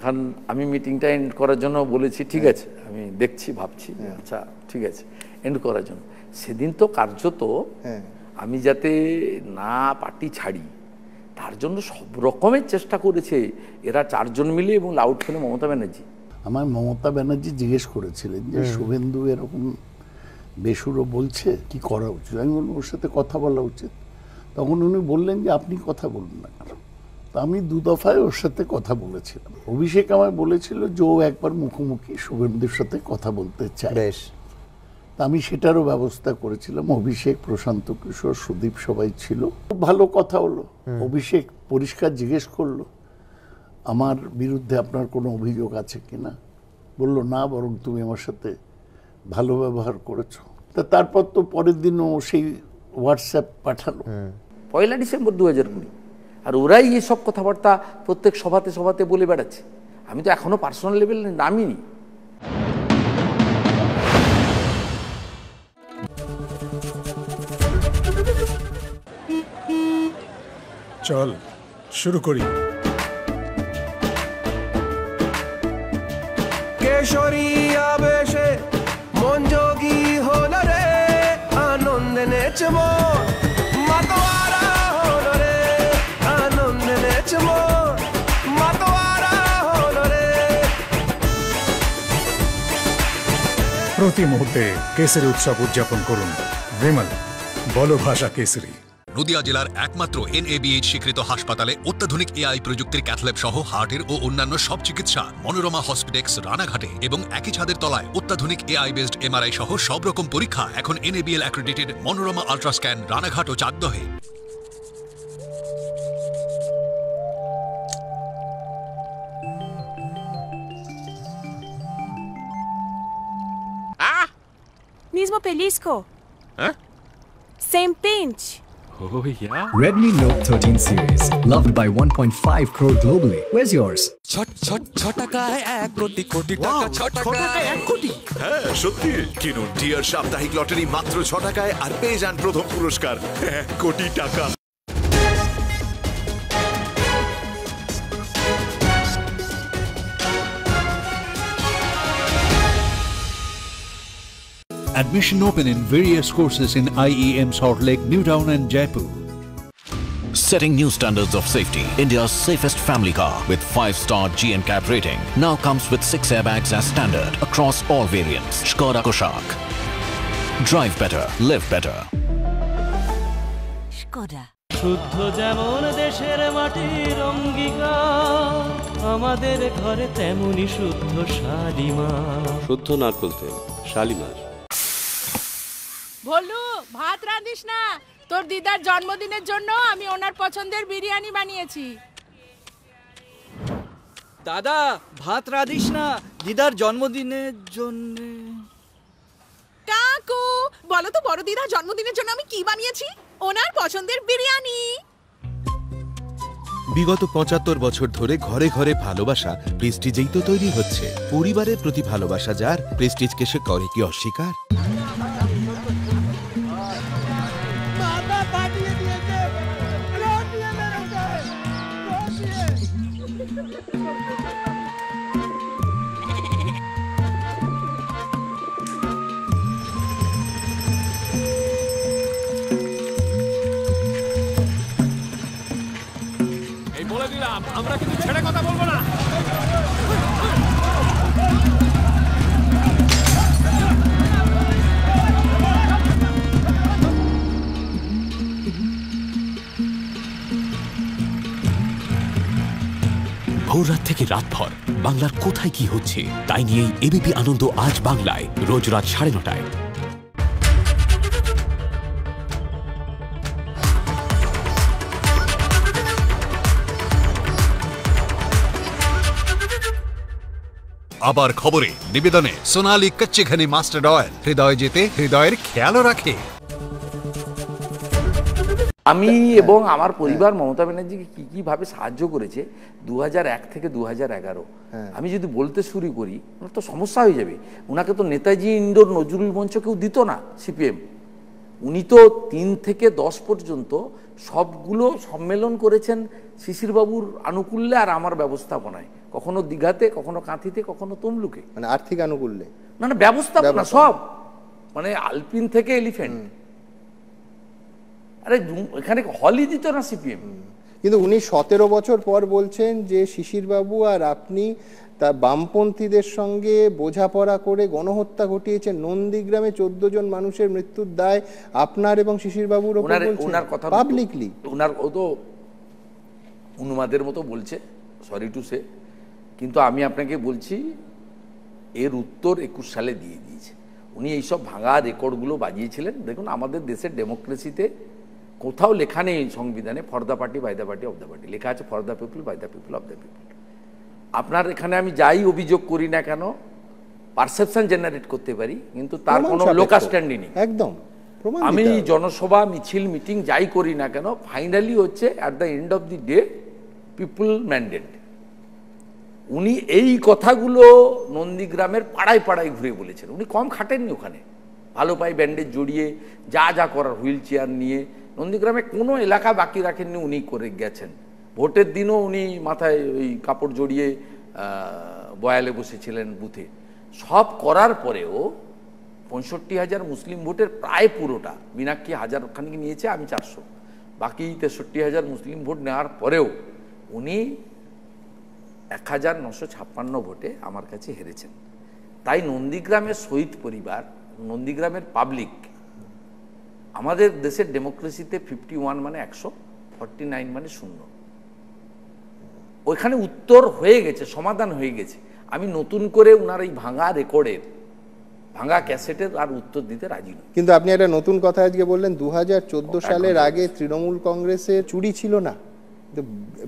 কারণ আমি মিটিংটা এন্ড করার জন্য বলেছি ঠিক হ্যাঁ। আছে আমি দেখছি ভাবছি হ্যাঁ। আচ্ছা ঠিক আছে এন্ড করার জন্য সেদিন তো কার্যত হ্যাঁ। আমি যাতে না পার্টি ছাড়ি তার জন্য সব রকমের চেষ্টা করেছে এরা চারজন মিলে এবং লাউড ফেলে মমতা ব্যানার্জি আমার মমতা ব্যানার্জি জিজ্ঞেস করেছিলেন যে শুভেন্দু এরকম বেসুরও বলছে কি করা উচিত আমি বলবো ওর সাথে কথা বলা উচিত তখন উনি বললেন যে আপনি কথা বলুন না কেন তো আমি দু দফায় ওর সাথে কথা বলেছিলাম অভিষেক আমায় বলেছিল যে ও একবার মুখোমুখি শুভেন্দুর সাথে কথা বলতে চায় বেশ আমি সেটারও ব্যবস্থা করেছিলাম অভিষেক প্রশান্ত কিশোর সুদীপ সবাই ছিল খুব ভালো কথা হলো অভিষেক পরিষ্কার জিজ্ঞেস করলো আমার বিরুদ্ধে আপনার কোনো অভিযোগ আছে কি না বললো না বরং তুমি আমার সাথে ভালো ব্যবহার করেছো তা তারপর তো পরের দিনও সেই হোয়াটসঅ্যাপ পাঠালো পয়লা ডিসেম্বর দু হাজার কুড়ি আর ওরাই এইসব কথাবার্তা প্রত্যেক সভাতে সভাতে বলে বেড়াচ্ছে আমি তো এখনও পার্সোনাল লেভেল নামিনি চল শুরু করি কেশরী প্রতি মুহূর্তে কেসরি উৎসব উদযাপন করুন বিমল ভাষা কেসরি নদিয়া জেলার একমাত্র এনএবিএইচ স্বীকৃত হাসপাতালে অত্যাধুনিক এআই প্রযুক্তির ক্যাথল্যাব সহ হার্টের ও অন্যান্য সব চিকিৎসা মনোরমা হসপিটেক্স রানাঘাটে এবং একই ছাদের তলায় অত্যাধুনিক এআই বেসড এমআরআই সহ সব রকম পরীক্ষা এখন NABL accredited Manorama ultrascan Ranaghat ও চাকদহে Mismo pellizco. Huh? Same pinch. Oh, yeah? Redmi Note 13 series, loved by 1.5 crore globally. Where's yours? Chot, chot, chot, এক কোটি কোটি টাকা chot, এক কোটি হ্যাঁ সত্যি কিনুন টিয়ার সাপ্তাহিক লটারি মাত্র chot, টাকায় আর পেয়ে যান প্রথম পুরস্কার এক কোটি টাকা Admission open in various courses in IEM Salt Lake, Newtown and Jaipur. Setting new standards of safety, India's safest family car with 5-star GNCAP rating now comes with 6 airbags as standard across all variants. Skoda Koshak. Drive better, live better. Skoda. শুদ্ধ যেমন দেশের মাটির অঙ্গীকার আমাদের ঘরে তেমনি শুদ্ধ শালিমা শুদ্ধ নারকল তেল শালিমার ভোলু ভাত রাঁধিস না তোর দিদার জন্মদিনের জন্য আমি ওনার পছন্দের বিরিয়ানি বানিয়েছি দাদা ভাত রাঁধিস না দিদার জন্মদিনের জন্য কাকু বলো তো বড় দিদার জন্মদিনের জন্য আমি কি বানিয়েছি ওনার পছন্দের বিরিয়ানি বিগত পঁচাত্তর বছর ধরে ঘরে ঘরে ভালোবাসা প্রেস্টিজেই তো তৈরি হচ্ছে পরিবারের প্রতি ভালোবাসা যার প্রেস্টিজকে সে করে কি অস্বীকার ভোর রাত থেকে রাতভর বাংলার কোথায় কি হচ্ছে তাই নিয়েই এবিপি আনন্দ আজ বাংলায় রোজ রাত সাড়ে নটায় আবার খবরে নিবেদনে সোনালি কচ্ছে ঘনি মাস্টার অয়েল হৃদয় যেতে হৃদয়ের খেয়ালও রাখে আমি হ্যাঁ, হ্যাঁ, এবং হ্যাঁ। আমার পরিবার মমতা ব্যানার্জিকে কি ভাবে সাহায্য করেছে দু থেকে দু আমি যদি বলতে শুরু করি ওনার তো সমস্যা হয়ে যাবে ওনাকে তো নেতাজি ইন্ডোর নজরুল মঞ্চ কেউ দিত না সিপিএম উনি তো তিন থেকে দশ পর্যন্ত সবগুলো সম্মেলন করেছেন শিশিরবাবুর আনুকূল্যে আর আমার ব্যবস্থাপনায় কখনো দীঘাতে কখনো কাঁথিতে কখনো তমলুকে মানে আর্থিক আনুকূল্যে না না ব্যবস্থাপনা সব মানে আলপিন থেকে এলিফেন্ট আরে এখানে হলই দিত না সিপিএম কিন্তু উনি সতেরো বছর পর বলছেন যে শিশিরবাবু আর আপনি তা বামপন্থীদের সঙ্গে বোঝাপড়া করে গণহত্যা ঘটিয়েছে নন্দীগ্রামে চোদ্দ জন মানুষের মৃত্যুর দায় আপনার এবং শিশিরবাবুর ওনার কথা পাবলিকলি ওনার ও তো অনুমাদের মতো বলছে সরি টু সে কিন্তু আমি আপনাকে বলছি এর উত্তর একুশ সালে দিয়ে দিয়েছে উনি এইসব ভাঙা রেকর্ডগুলো বাজিয়েছিলেন দেখুন আমাদের দেশের ডেমোক্রেসিতে কোথাও লেখা নেই সংবিধানে for the party by the party of the party লেখা আছে for the people by the people of the people আপনার এখানে আমি যাই অভিযোগ করি না কেন পারসেপশন জেনারেট করতে পারি কিন্তু তার কোনো লোকাল স্ট্যান্ডিং নেই একদম আমি জনসভা মিছিল মিটিং যাই করি না কেন ফাইনালি হচ্ছে at the end of the day people mandate উনি এই কথাগুলো নন্দীগ্রামের পাড়ায় পাড়ায় ঘুরে বলেছেন উনি কম খাটেননি ওখানে ভালো পায় ব্যান্ডেজ জড়িয়ে যা যা করার হুইল চেয়ার নিয়ে নন্দীগ্রামে কোনো এলাকা বাকি রাখেননি উনি করে গেছেন ভোটের দিনও উনি মাথায় ওই কাপড় জড়িয়ে বয়ালে বসেছিলেন বুথে সব করার পরেও পঁয়ষট্টি হাজার মুসলিম ভোটের প্রায় পুরোটা মীনাক্ষী হাজার খানিক নিয়েছে আমি চারশো বাকি তেষট্টি হাজার মুসলিম ভোট নেওয়ার পরেও উনি এক হাজার নশো ছাপ্পান্ন ভোটে আমার কাছে হেরেছেন তাই নন্দীগ্রামের শহীদ পরিবার নন্দীগ্রামের পাবলিক আমাদের দেশের ডেমোক্রেসিতে ফিফটি ওয়ান মানে একশো ফর্টি নাইন মানে শূন্য ওইখানে উত্তর হয়ে গেছে সমাধান হয়ে গেছে আমি নতুন করে ওনার এই ভাঙা রেকর্ডের ভাঙা ক্যাসেটের আর উত্তর দিতে রাজি নয় কিন্তু আপনি একটা নতুন কথা আজকে বললেন দু সালের আগে তৃণমূল কংগ্রেসে চুরি ছিল না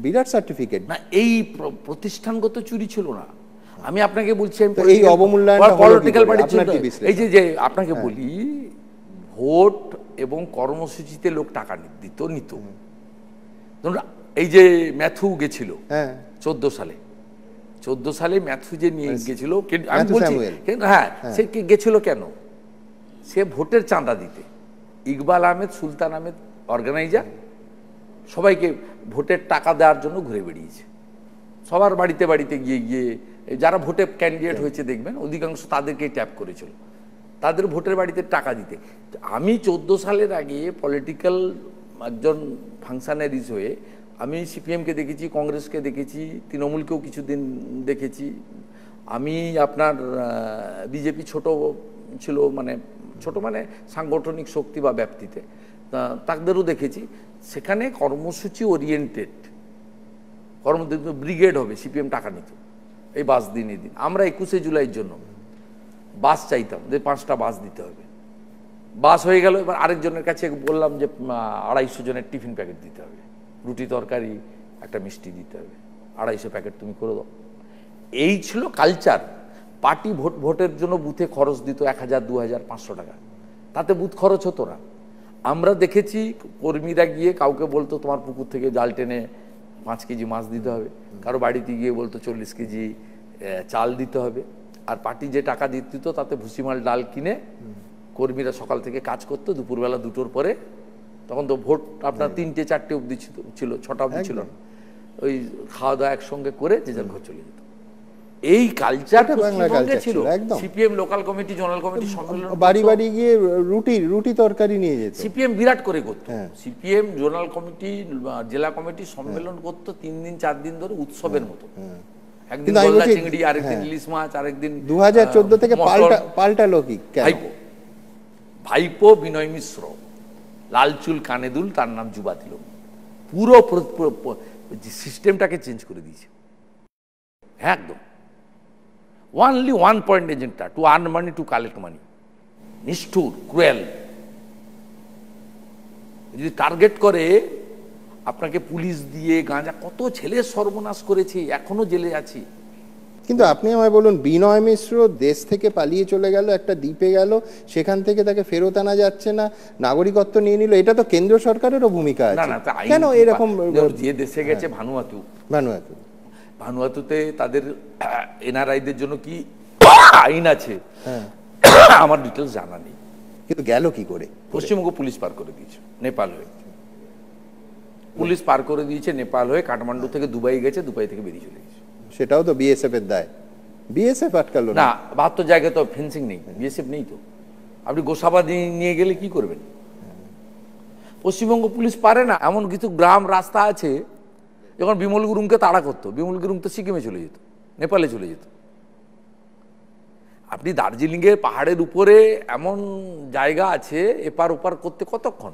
বিরাট সার্টিফিকেট না এই প্রতিষ্ঠানগত চুরি ছিল না আমি আপনাকে বলছি এই অবমূল্যায়ন পলিটিক্যাল পার্টি এই যে আপনাকে হ্যাঁ। বলি ভোট এবং কর্মসূচিতে লোক টাকা দিত নিত এই যে ম্যাথু গেছিল হ্যাঁ। চোদ্দ সালে চোদ্দ সালে ম্যাথু যে নিয়ে গেছিল হ্যাঁ, হ্যাঁ সে গেছিল কেন সে ভোটের চাঁদা দিতে ইকবাল আহমেদ সুলতান আহমেদ অর্গানাইজার সবাইকে ভোটের টাকা দেওয়ার জন্য ঘুরে বেড়িয়েছে সবার বাড়িতে বাড়িতে গিয়ে গিয়ে যারা ভোটে ক্যান্ডিডেট হয়েছে দেখবেন অধিকাংশ তাদেরকেই ট্যাপ করেছিল তাদের ভোটের বাড়িতে টাকা দিতে আমি চোদ্দো সালের আগে পলিটিক্যাল একজন ফাংশনারিজ হয়ে আমি সিপিএমকে দেখেছি কংগ্রেসকে দেখেছি তৃণমূলকেও কিছুদিন দেখেছি আমি আপনার বিজেপি ছোট ছিল মানে ছোট মানে সাংগঠনিক শক্তি বা ব্যাপ্তিতে তাদেরও দেখেছি সেখানে কর্মসূচি ওরিয়েন্টেড কর্ম ব্রিগেড হবে সিপিএম টাকা নিত এই বাস দিন দিন আমরা একুশে জুলাইয়ের জন্য বাস চাইতাম যে পাঁচটা বাস দিতে হবে বাস হয়ে গেল এবার আরেকজনের কাছে বললাম যে আড়াইশো জনের টিফিন প্যাকেট দিতে হবে রুটি তরকারি একটা মিষ্টি দিতে হবে আড়াইশো প্যাকেট তুমি করে দাও এই ছিল কালচার পার্টি ভোট ভোটের জন্য বুথে খরচ দিত এক হাজার দু হাজার পাঁচশো টাকা তাতে বুথ খরচ হতো না আমরা দেখেছি কর্মীরা গিয়ে কাউকে বলতো তোমার পুকুর থেকে জাল টেনে পাঁচ কেজি মাছ দিতে হবে কারো বাড়িতে গিয়ে বলতো চল্লিশ কেজি চাল দিতে হবে আর পার্টি যে টাকা দিত তাতে ভুসিমাল ডাল কিনে কর্মীরা সকাল থেকে কাজ করতো দুপুরবেলা দুটোর পরে তখন তো ভোট আপনার হ্যাঁ। তিনটে চারটে অবধি ছিল ছটা অবধি ছিল ওই খাওয়া দাওয়া একসঙ্গে করে যে যার ঘর চলে যেত এই কালচারটা ছিল CPM local committee zonal committee সম্মেলন বাড়ি বাড়ি গিয়ে রুটি রুটি তরকারি নিয়ে যেত সিপিএম বিরাট করে করত সিপিএম জোনাল কমিটি জেলা কমিটি সম্মেলন হ্যাঁ। করত তিন দিন চার দিন ধরে উৎসবের হ্যাঁ, মতো একদিন গলদা চিংড়ি আরেকদিন হ্যাঁ। ইলিশ মাছ আরেকদিন দু হাজার চোদ্দ থেকে পাল্টা পাল্টালো কি ভাইপো ভাইপো বিনয় মিশ্র লালচুল কানেদুল তার নাম যুবা দিল পুরো সিস্টেমটাকে চেঞ্জ করে দিয়েছে হ্যাঁ একদম ওয়ানলি ওয়ান পয়েন্ট এজেন্টটা to earn money to collect money নিষ্ঠুর ক্রুয়েল যদি টার্গেট করে আপনাকে পুলিশ দিয়ে গাঁজা কত ছেলে সর্বনাশ করেছে এখনো জেলে আছি কিন্তু আপনি আমায় বলুন বিনয় মিশ্র দেশ থেকে পালিয়ে চলে গেল একটা দ্বীপে গেল সেখান থেকে তাকে ফেরত আনা যাচ্ছে না নাগরিকত্ব নিয়ে নিল এটা তো কেন্দ্র সরকারেরও ভূমিকা আছে কেন এরকম যে দেশে গেছে হ্যাঁ। ভানুয়াতু ভানুয়াতু ভানুয়াতুতে তাদের এনআরআইদের জন্য কি আইন আছে হ্যাঁ। আমার ডিটেলস জানা নেই কিন্তু গেল কি করে পশ্চিমবঙ্গ পুলিশ পার করে দিয়েছে নেপাল হয়ে পুলিশ পার করে দিয়েছে নেপাল হয়ে কাঠমান্ডু থেকে দুবাই গেছে দুবাই থেকে বেরিয়ে চলে গেছে সেটাও তো বিএসএফ এর দায় বিএসএফ আটকালো না বাহাত্তর জায়গায় তো ফেন্সিং নেই বিএসএফ নেই তো আপনি গোসাবা নিয়ে গেলে কি করবেন পশ্চিমবঙ্গ পুলিশ পারে না এমন কিছু গ্রাম রাস্তা আছে যখন বিমল গুরুংকে তাড়া করতো বিমল গুরুং তো সিকিমে চলে যেত নেপালে চলে যেত আপনি দার্জিলিংয়ের পাহাড়ের উপরে এমন জায়গা আছে এপার ওপার করতে কতক্ষণ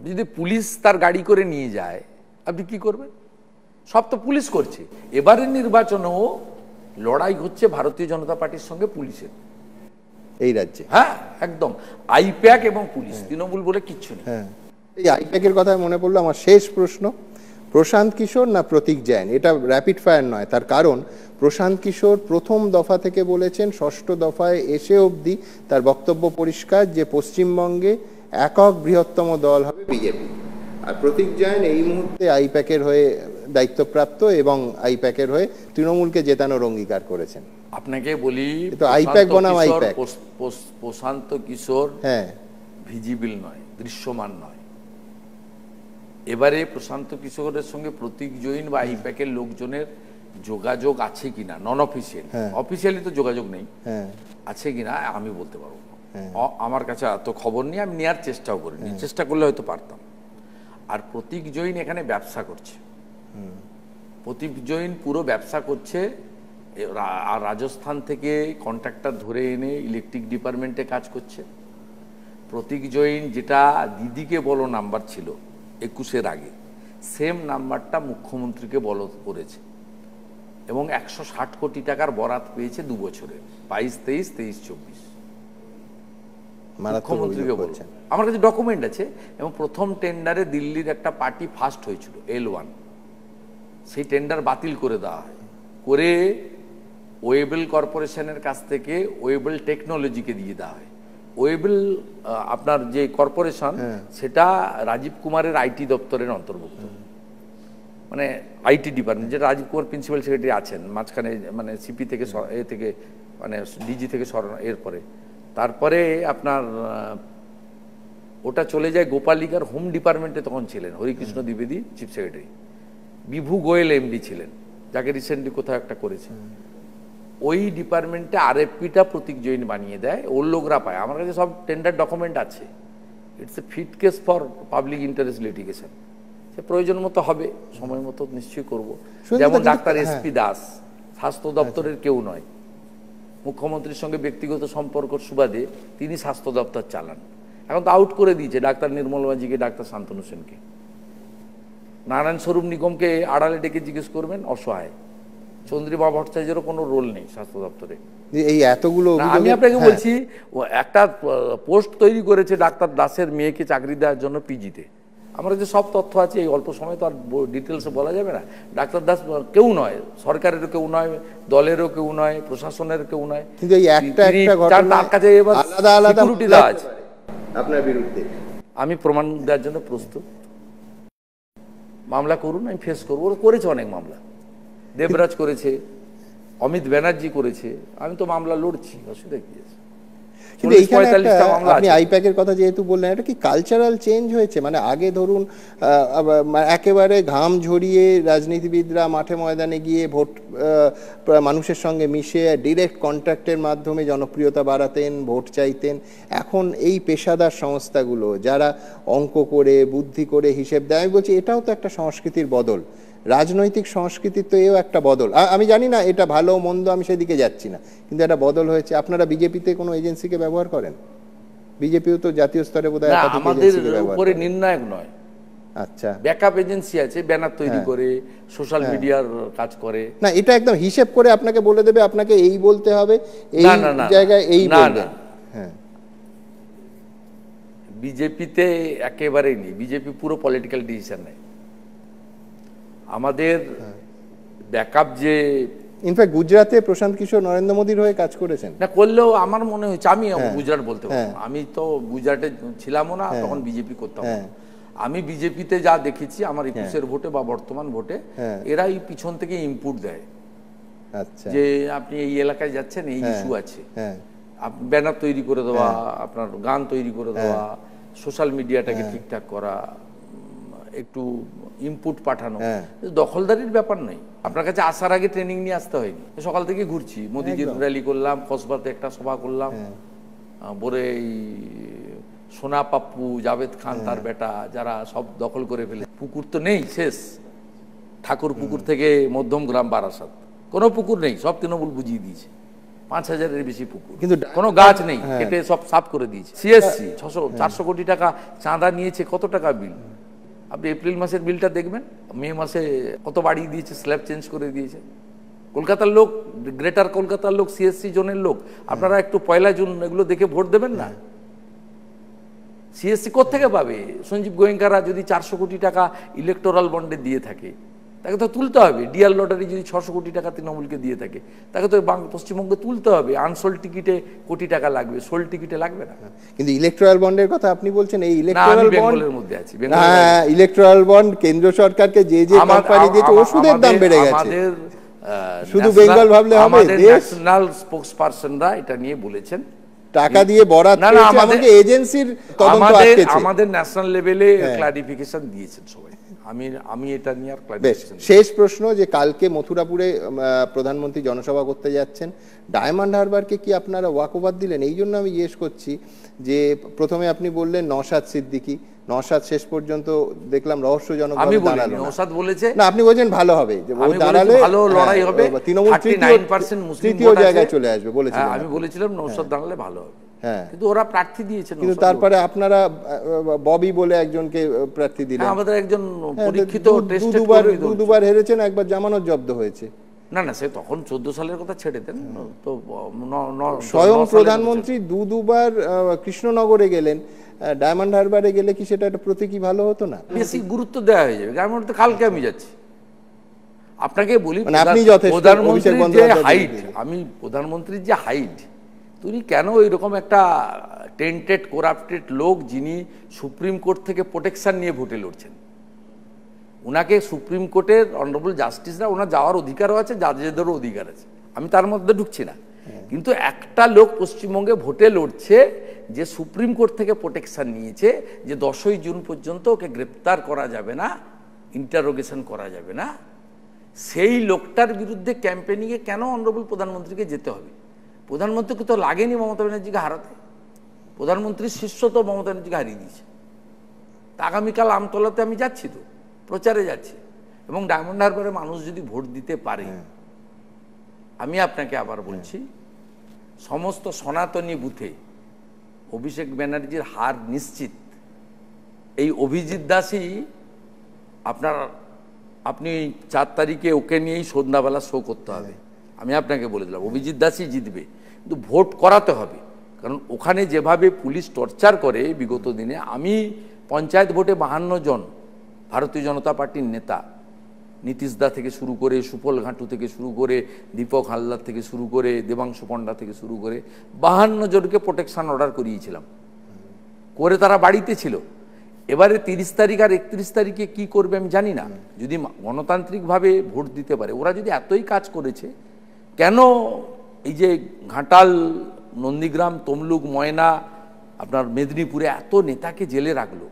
আপনি যদি পুলিশ তার গাড়ি করে নিয়ে যায় আপনি কি করবেন সব তো পুলিশ করছে এবারের নির্বাচনেও লড়াই হচ্ছে ভারতীয় জনতা পার্টির সঙ্গে পুলিশের এই রাজ্যে হ্যাঁ একদম আইপ্যাক এবং পুলিশ হ্যাঁ। তৃণমূল বলে কিচ্ছু নেই হ্যাঁ। এই আইপ্যাকের কথা মনে পড়লো আমার শেষ প্রশ্ন প্রশান্ত কিশোর না প্রতীক জৈন এটা র্যাপিড ফায়ার নয় তার কারণ প্রশান্ত কিশোর প্রথম দফা থেকে বলেছেন ষষ্ঠ দফায় এসে অবধি তার বক্তব্য পরিষ্কার যে পশ্চিমবঙ্গে একক বৃহত্তম দল হবে বিজেপি আর প্রতীক জৈন এই মুহূর্তে আইপ্যাকের হয়ে দায়িত্বপ্রাপ্ত এবং আইপ্যাকের হয়ে তৃণমূলকে জেতানোর অঙ্গীকার করেছেন আপনাকে বলি তো আইপ্যাক বনাম আইপ্যাক প্রশান্ত কিশোর হ্যাঁ ভিজিবিল নয় দৃশ্যমান নয় এবারে প্রশান্ত কিশোরের সঙ্গে প্রতীক জৈন বা হ্যাঁ। আইপ্যাকের লোকজনের যোগাযোগ আছে কিনা নন অফিসিয়ালি অফিসিয়ালি তো যোগাযোগ নেই হ্যাঁ। আছে কিনা আমি বলতে পারবো হ্যাঁ। আমার কাছে এত খবর নিয়ে আমি নেওয়ার চেষ্টাও করিনি হ্যাঁ। চেষ্টা করলে হয়তো পারতাম আর প্রতীক জৈন এখানে ব্যবসা করছে প্রতীক জৈন পুরো ব্যবসা করছে আর রাজস্থান থেকে কন্ট্রাক্টর ধরে এনে ইলেকট্রিক ডিপার্টমেন্টে কাজ করছে প্রতীক জৈন যেটা দিদিকে বলো নাম্বার ছিল একুশের আগে সেম নাম্বারটা মুখ্যমন্ত্রীকে বল করেছে এবং একশো কোটি টাকার বরাত পেয়েছে দু বছরে বাইশ তেইশ তেইশ চব্বিশ মুখ্যমন্ত্রীকে বলছেন আমার কাছে ডকুমেন্ট আছে এবং প্রথম টেন্ডারে দিল্লির একটা পার্টি ফার্স্ট হয়েছিল এল ওয়ান সেই টেন্ডার বাতিল করে দেওয়া হয় করে ওয়েবেল কর্পোরেশনের কাছ থেকে ওয়েবেল টেকনোলজিকে দিয়ে দেওয়া হয় ওয়েবেল আপনার যে কর্পোরেশন হ্যাঁ। সেটা রাজীব কুমারের আইটি দপ্তরের অন্তর্ভুক্ত মানে আইটি ডিপার্টমেন্ট যেটা রাজীব কুমার প্রিন্সিপাল সেক্রেটারি আছেন মাঝখানে মানে সিপি থেকে এ থেকে মানে ডিজি থেকে সরানো এরপরে তারপরে আপনার ওটা চলে যায় গোপালিকার হোম ডিপার্টমেন্টে তখন ছিলেন হরিকৃষ্ণ দ্বিবেদী chief secretary Bibhu Goel MD ছিলেন যাকে রিসেন্টলি কোথাও একটা করেছে ওই ডিপার্টমেন্টে আর এফপিটা প্রতীক জৈন বানিয়ে দেয় ওর লোকরা পায় আমার কাছে সব টেন্ডার ডকুমেন্ট আছে it's a fit case for public interest litigation সে প্রয়োজন মতো হবে সময় মতো নিশ্চয়ই করব যেমন ডাক্তার হ্যাঁ। এসপি দাস স্বাস্থ্য আচ্ছা। দপ্তরের কেউ নয় মুখ্যমন্ত্রীর সঙ্গে ব্যক্তিগত সম্পর্ক সুবাদে তিনি স্বাস্থ্য দপ্তর চালান এখন তো আউট করে দিয়েছে ডাক্তার নির্মল মাঝিকে ডাক্তার শান্তনু সেনকে নারায়ণ স্বরূপ নিগমকে আড়ালে ডেকে জিজ্ঞেস করবেন অসহায় চন্দ্রীবা ভট্টাচার্যেরও কোনো রোল নেই স্বাস্থ্য দপ্তরে এই এতগুলো আমি আপনাকে হ্যাঁ। বলছি একটা পোস্ট তৈরি করেছে ডাক্তার দাসের মেয়েকে চাকরি দেওয়ার জন্য পিজিতে আমার যে সব তথ্য আছে এই অল্প সময় তো আর ডিটেলসে বলা যাবে না ডাক্তার দাস কেউ নয় সরকারেরও কেউ নয় দলেরও কেউ নয় প্রশাসনের কেউ নয় কিন্তু এবার আলাদা আলাদা আছে আপনার বিরুদ্ধে আমি প্রমাণ দেওয়ার জন্য প্রস্তুত মামলা করুন আমি ফেস করবো ওরা করেছে অনেক মামলা দেবরাজ করেছে অমিত ব্যানার্জি করেছে আমি তো মামলা লড়ছি অসুবিধা কি আছে কিন্তু এইখানে আপনি আইপ্যাকের কথা যেহেতু বললেন এটা কি কালচারাল চেঞ্জ হয়েছে মানে আগে ধরুন মানে একেবারে ঘাম ঝরিয়ে রাজনীতিবিদরা মাঠে ময়দানে গিয়ে ভোট মানুষের সঙ্গে মিশে ডিরেক্ট কন্ট্রাক্টের মাধ্যমে জনপ্রিয়তা বাড়াতেন ভোট চাইতেন এখন এই পেশাদার সংস্থাগুলো যারা অঙ্ক করে বুদ্ধি করে হিসেব দেয় আমি বলছি এটাও তো একটা সংস্কৃতির বদল রাজনৈতিক সংস্কৃতি তো এও একটা বদল আমি জানি না এটা ভালো মন্দ আমি সেদিকে যাচ্ছি না কিন্তু একটা বদল হয়েছে আপনারা বিজেপিতে কোনো এজেন্সিকে ব্যবহার করেন বিজেপিও তো জাতীয় স্তরে বোধহয় আমাদের উপরে নির্ণায়ক নয় আচ্ছা ব্যাকআপ এজেন্সি আছে ব্যানার তৈরি হ্যাঁ। করে সোশ্যাল হ্যাঁ। মিডিয়ার কাজ করে না এটা একদম হিসেব করে আপনাকে বলে দেবে আপনাকে এই বলতে হবে এই জায়গায় এই বলবেন হ্যাঁ বিজেপিতে একেবারেই নেই বিজেপি পুরো পলিটিক্যাল ডিসিশন নেয় আমাদের ব্যাকআপ যে ইনফ্যাক্ট গুজরাটে প্রশান্ত কিশোর নরেন্দ্র মোদীর হয়ে কাজ করেছেন না করলেও আমার মনে হয়েছে আমি হ্যাঁ, গুজরাট বলতে হ্যাঁ। আমি তো গুজরাটে ছিলামও না হ্যাঁ, তখন বিজেপি করতাম আমি বিজেপিতে যা দেখেছি আমার একুশের ভোটে বা বর্তমান ভোটে এরাই পিছন থেকে ইনপুট দেয় আচ্ছা। যে আপনি এই এলাকায় যাচ্ছেন এই ইস্যু আছে ব্যানার তৈরি করে দেওয়া আপনার গান তৈরি করে দেওয়া সোশ্যাল মিডিয়াটাকে ঠিকঠাক করা একটু ইনপুট পাঠানো হ্যাঁ। দখলদারির ব্যাপার নাই আপনার কাছে আসার আগে ট্রেনিং নিয়ে আসতে হয়নি সকাল থেকে ঘুরছি মোদিজির র্যালি করলাম কসবাতে একটা সভা করলাম বলে হ্যাঁ। সোনা পাপ্পু জাভেদ খান তার হ্যাঁ। বেটা যারা সব দখল করে ফেলে পুকুর তো নেই শেষ ঠাকুর পুকুর থেকে মধ্যম গ্রাম বারাসাত কোনো পুকুর নেই সব তৃণমূল বুঝিয়ে দিয়েছে পাঁচ হাজারের বেশি পুকুর কিন্তু কোনো গাছ নেই কেটে সব সাফ করে দিয়েছে সিএসসি ছশো চারশো কোটি টাকা চাঁদা নিয়েছে কত টাকা বিল আপনি এপ্রিল মাসের বিলটা দেখবেন মে মাসে কত বাড়িয়ে দিয়েছে স্ল্যাব চেঞ্জ করে দিয়েছে কলকাতার লোক গ্রেটার কলকাতার লোক সিএসসি জোনের লোক আপনারা একটু পয়লা জুন এগুলো দেখে ভোট দেবেন না সিএসসি কোথেকে পাবে সঞ্জীব গোয়েঙ্কারা যদি চারশো কোটি টাকা ইলেকটোরাল বন্ডে দিয়ে থাকে তাকে তো তুলতে হবে ডিয়াল লটারি যদি ছশো কোটি টাকা তৃণমূলকে দিয়ে থাকে তাকে তো পশ্চিমবঙ্গে তুলতে হবে আনসোল টিকিটে কোটি টাকা লাগবে সোল টিকিটে লাগবে না হ্যাঁ, কিন্তু ইলেকট্রাল বন্ডের কথা আপনি বলছেন এই ইলেকট্রাল বন্ডের মধ্যে ইলেকট্রাল হ্যাঁ, বন্ড কেন্দ্র সরকারকে যে যে কোম্পানি দিয়েছে ওষুধের দাম বেড়ে গেছে শুধু বেঙ্গল ভাবলে হবে ন্যাশনাল এটা নিয়ে বলেছেন টাকা দিয়ে বরাত না না আমাদের এজেন্সির তদন্ত আমাদের ন্যাশনাল লেভেলে ক্লারিফিকেশন দিয়েছেন সবাই আমি আমি এটা নিয়ে আর বেশ শেষ প্রশ্ন যে কালকে মথুরাপুরে প্রধানমন্ত্রী জনসভা করতে যাচ্ছেন ডায়মন্ড হারবারকে কি আপনারা ওয়াকওভার দিলেন এই জন্য আমি জিজ্ঞেস করছি যে প্রথমে আপনি বললেন নসাদ সিদ্দিকি নসাদ শেষ পর্যন্ত দেখলাম রহস্যজনক আমি বলিনি নসাদ বলেছে না আপনি বলছেন ভালো হবে যে ও দাঁড়ালে ভালো লড়াই হ্যাঁ, হবে তৃণমূল 39% মুসলিম তৃতীয় জায়গায় চলে আসবে বলেছিলেন হ্যাঁ, আমি বলেছিলাম নসাদ হ্যাঁ। দাঁড়ালে ভালো হবে হ্যাঁ কিন্তু ওরা প্রার্থী দিয়েছে কিন্তু তারপরে আপনারা ববি বলে একজনকে প্রার্থী দিলেন হ্যাঁ, আমাদের একজন হ্যাঁ, পরীক্ষিত দুবার দুবার হেরেছেন একবার জামানত জব্দ হয়েছে না না সে তখন চোদ্দ সালের কথা ছেড়ে দেন হ্যাঁ। তো স্বয়ং প্রধানমন্ত্রী দু দুবার কৃষ্ণনগরে গেলেন ডায়মন্ড হারবারে গেলে কি সেটা একটা প্রতীকী ভালো হতো না বেশি গুরুত্ব দেওয়া হয়ে যাবে ডায়মন্ড তো কালকে আমি যাচ্ছি আপনাকে বলি মানে আপনি হাইট আমি প্রধানমন্ত্রীর যে হাইট তুমি কেন এরকম একটা টেন্টেড করাপ্টেড লোক যিনি সুপ্রিম কোর্ট থেকে প্রোটেকশান নিয়ে ভোটে লড়ছেন ওনাকে সুপ্রিম কোর্টের অনারেবল জাস্টিসরা ওনার যাওয়ার অধিকারও আছে জাজেদেরও অধিকার আছে আমি তার মধ্যে ঢুকছি না কিন্তু একটা লোক পশ্চিমবঙ্গে ভোটে লড়ছে যে সুপ্রিম কোর্ট থেকে প্রোটেকশান নিয়েছে যে দশই জুন পর্যন্ত ওকে গ্রেপ্তার করা যাবে না ইন্টারোগেশন করা যাবে না সেই লোকটার বিরুদ্ধে ক্যাম্পেনিংয়ে কেন অনারেবল প্রধানমন্ত্রীকে যেতে হবে প্রধানমন্ত্রীকে তো লাগেনি মমতা ব্যানার্জিকে হারাতে প্রধানমন্ত্রীর শিষ্য তো মমতা ব্যানার্জিকে হারিয়ে দিয়েছে তা আগামীকাল আমতলাতে আমি যাচ্ছি তো প্রচারে যাচ্ছি এবং ডায়মন্ড হারবারে মানুষ যদি ভোট দিতে পারে হ্যাঁ। আমি আপনাকে আবার হ্যাঁ। বলছি সমস্ত সনাতনী বুথে অভিষেক ব্যানার্জির হার নিশ্চিত এই অভিজিৎ দাসই আপনার আপনি চার তারিখে ওকে নিয়েই সন্ধ্যাবেলা শো করতে হবে হ্যাঁ। আমি আপনাকে বলে দিলাম অভিজিৎ দাসই জিতবে কিন্তু ভোট করাতে হবে কারণ ওখানে যেভাবে পুলিশ টর্চার করে বিগত দিনে আমি পঞ্চায়েত ভোটে বাহান্ন জন ভারতীয় জনতা পার্টির নেতা নীতিশ দা থেকে শুরু করে সুপল ঘাঁটু থেকে শুরু করে দীপক হালদার থেকে শুরু করে দেবাংশু পণ্ডা থেকে শুরু করে বাহান্ন জনকে প্রোটেকশান অর্ডার করিয়েছিলাম করে তারা বাড়িতে ছিল এবারে তিরিশ তারিখ আর একত্রিশ তারিখে কি করবে আমি জানি না যদি গণতান্ত্রিকভাবে ভোট দিতে পারে ওরা যদি এতই কাজ করেছে কেন এই যে ঘাটাল নন্দীগ্রাম তমলুক ময়না আপনার মেদিনীপুরে এত নেতাকে জেলে রাখলো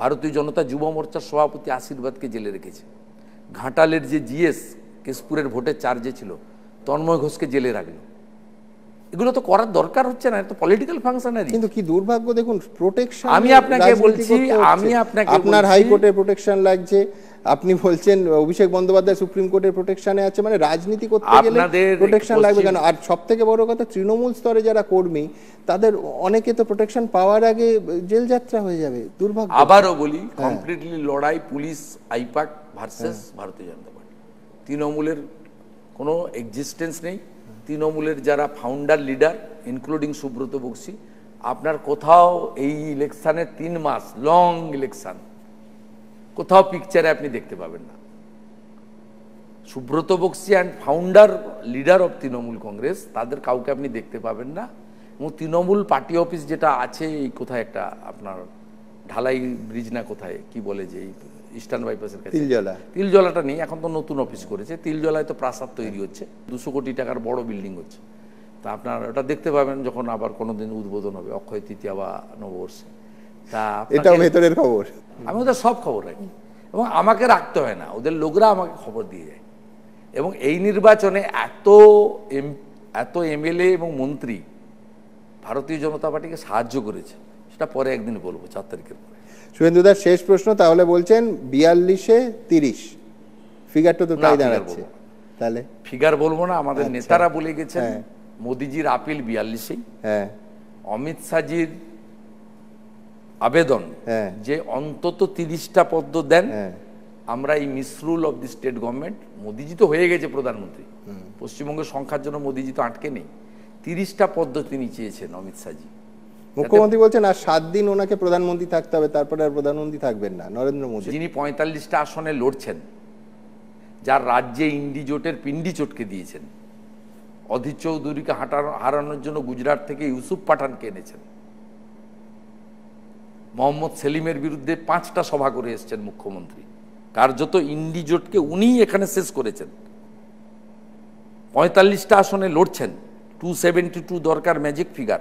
ভারতীয় জনতা যুব মোর্চার সভাপতি আশীর্বাদকে জেলে রেখেছে ঘাটালের যে জিএস কেশপুরের ভোটের চার্জে ছিল তন্ময় ঘোষকে জেলে রাখলো এগুলো তো করার দরকার হচ্ছে না এটা তো পলিটিক্যাল ফাংশনারি কিন্তু কি দুর্ভাগ্য দেখুন প্রোটেকশন আমি আপনাকে বলছি আমি আপনাকে আপনার হাইকোর্টে প্রোটেকশন লাগছে আপনি বলছেন অভিষেক বন্দ্যোপাধ্যায় সুপ্রিম কোর্টের প্রোটেকশনে আছে মানে রাজনীতি করতে গেলে প্রোটেকশন লাগবে কেন আর সব থেকে বড় কথা তৃণমূল স্তরে যারা কর্মী তাদের অনেকে তো প্রোটেকশন পাওয়ার আগে জেল যাত্রা হয়ে যাবে দুর্ভাগ্য আবারও বলি কমপ্লিটলি হ্যাঁ। লড়াই পুলিশ আইপাক ভার্সেস হ্যাঁ। ভারতীয় জনতা পার্টি তৃণমূলের কোনো এক্সিস্টেন্স নেই তৃণমূলের যারা founder leader including Subrata Bakshi আপনার কোথাও এই ইলেকশানের তিন মাস লং ইলেকশান কোথাও পিকচারে আপনি দেখতে পাবেন না Subrata Bakshi and founder leader of Trinamool Congress তাদের কাউকে আপনি দেখতে পাবেন না এবং তৃণমূল পার্টি অফিস যেটা আছে এই কোথায় একটা আপনার ঢালাই ব্রিজ না কোথায় কি বলে যে ইস্টার্ন বাইপাসের কাছে তিলজলা তিলজলাটা নেই এখন তো নতুন অফিস করেছে তিলজলায় তো প্রাসাদ তৈরি হচ্ছে দুশো কোটি টাকার বড় বিল্ডিং হচ্ছে তা আপনার ওটা দেখতে পাবেন যখন আবার কোনোদিন উদ্বোধন হবে অক্ষয় তৃতীয়া বা নববর্ষে এটাও ভেতরের খবর আমি ওদের সব খবর রাখি এবং আমাকে রাখতে হয় না ওদের লোকরা আমাকে খবর দিয়ে যায় এবং এই নির্বাচনে এত এম এত এমএলএ এবং মন্ত্রী ভারতীয় জনতা পার্টিকে সাহায্য করেছে সেটা পরে একদিন বলবো চার তারিখের পরে দাস শেষ প্রশ্ন তাহলে বলছেন বিয়াল্লিশে তিরিশ ফিগারটা তো তাই দাঁড়াচ্ছে তাহলে ফিগার বলবো না আমাদের আচ্ছা। নেতারা বলে গেছেন হ্যাঁ। মোদিজির আপিল বিয়াল্লিশেই হ্যাঁ অমিত শাহজির আবেদন হ্যাঁ। যে অন্তত তিরিশটা পদ্ম দেন হ্যাঁ। আমরা এই misrule of the state government মোদিজি তো হয়ে গেছে প্রধানমন্ত্রী পশ্চিমবঙ্গের সংখ্যার জন্য মোদিজি তো আটকে নেই তিরিশটা পদ্ম তিনি চেয়েছেন অমিত শাহজি মুখ্যমন্ত্রী বলছেন আর সাত দিন ওনাকে প্রধানমন্ত্রী থাকতে হবে তারপরে আর প্রধানমন্ত্রী থাকবেন না নরেন্দ্র মোদী যিনি পঁয়তাল্লিশটা আসনে লড়ছেন যার রাজ্যে ইন্ডিজোটের পিন্ডি চটকে দিয়েছেন অধীর চৌধুরীকে হাঁটানো হারানোর জন্য গুজরাট থেকে ইউসুফ পাঠানকে এনেছেন মোহাম্মদ সেলিমের বিরুদ্ধে পাঁচটা সভা করে এসছেন মুখ্যমন্ত্রী কার্যত ইন্ডিজোটকে উনিই এখানে শেষ করেছেন পঁয়তাল্লিশটা আসনে লড়ছেন টু সেভেন্টি টু দরকার magic figure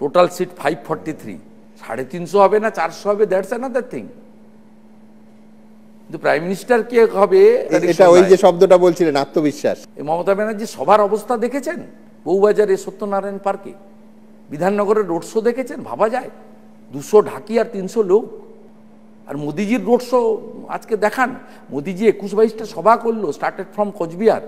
total seat five forty three সাড়ে তিনশো হবে না চারশো হবে দ্যাটস অ্যানাদার থিং কিন্তু প্রাইম মিনিস্টার কে হবে এটা ওই যে শব্দটা বলছিলেন আত্মবিশ্বাস মমতা ব্যানার্জি সবার অবস্থা দেখেছেন বউবাজারে সত্যনারায়ণ পার্কে বিধাননগরের রোড শো দেখেছেন ভাবা যায় দুশো ঢাকি আর তিনশো লোক আর মোদিজির রোড শো আজকে দেখান মোদিজি একুশ বাইশটা সভা করলো স্টার্টেড ফ্রম কোচবিহার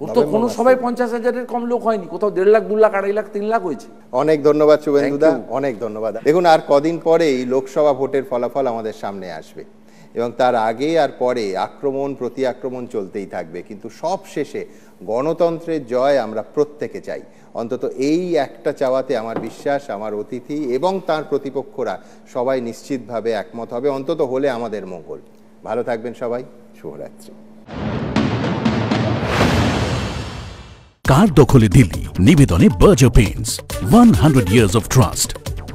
কোথাও কোনো সবাই পঞ্চাশ হাজারের কম লোক হয়নি কোথাও দেড় লাখ দু লাখ আড়াই লাখ তিন লাখ হয়েছে অনেক ধন্যবাদ শুভেন্দুদা অনেক ধন্যবাদ দেখুন আর কদিন পরেই লোকসভা ভোটের ফলাফল আমাদের সামনে আসবে এবং তার আগে আর পরে আক্রমণ প্রতি আক্রমণ চলতেই থাকবে কিন্তু সব শেষে গণতন্ত্রের জয় আমরা প্রত্যেকে চাই অন্তত এই একটা চাওয়াতে আমার বিশ্বাস আমার অতিথি এবং তার প্রতিপক্ষরা সবাই নিশ্চিতভাবে একমত হবে অন্তত হলে আমাদের মঙ্গল ভালো থাকবেন সবাই শুভরাত্রি কার দখলে দিল্লি নিবেদনে পেন্স one hundred years of trust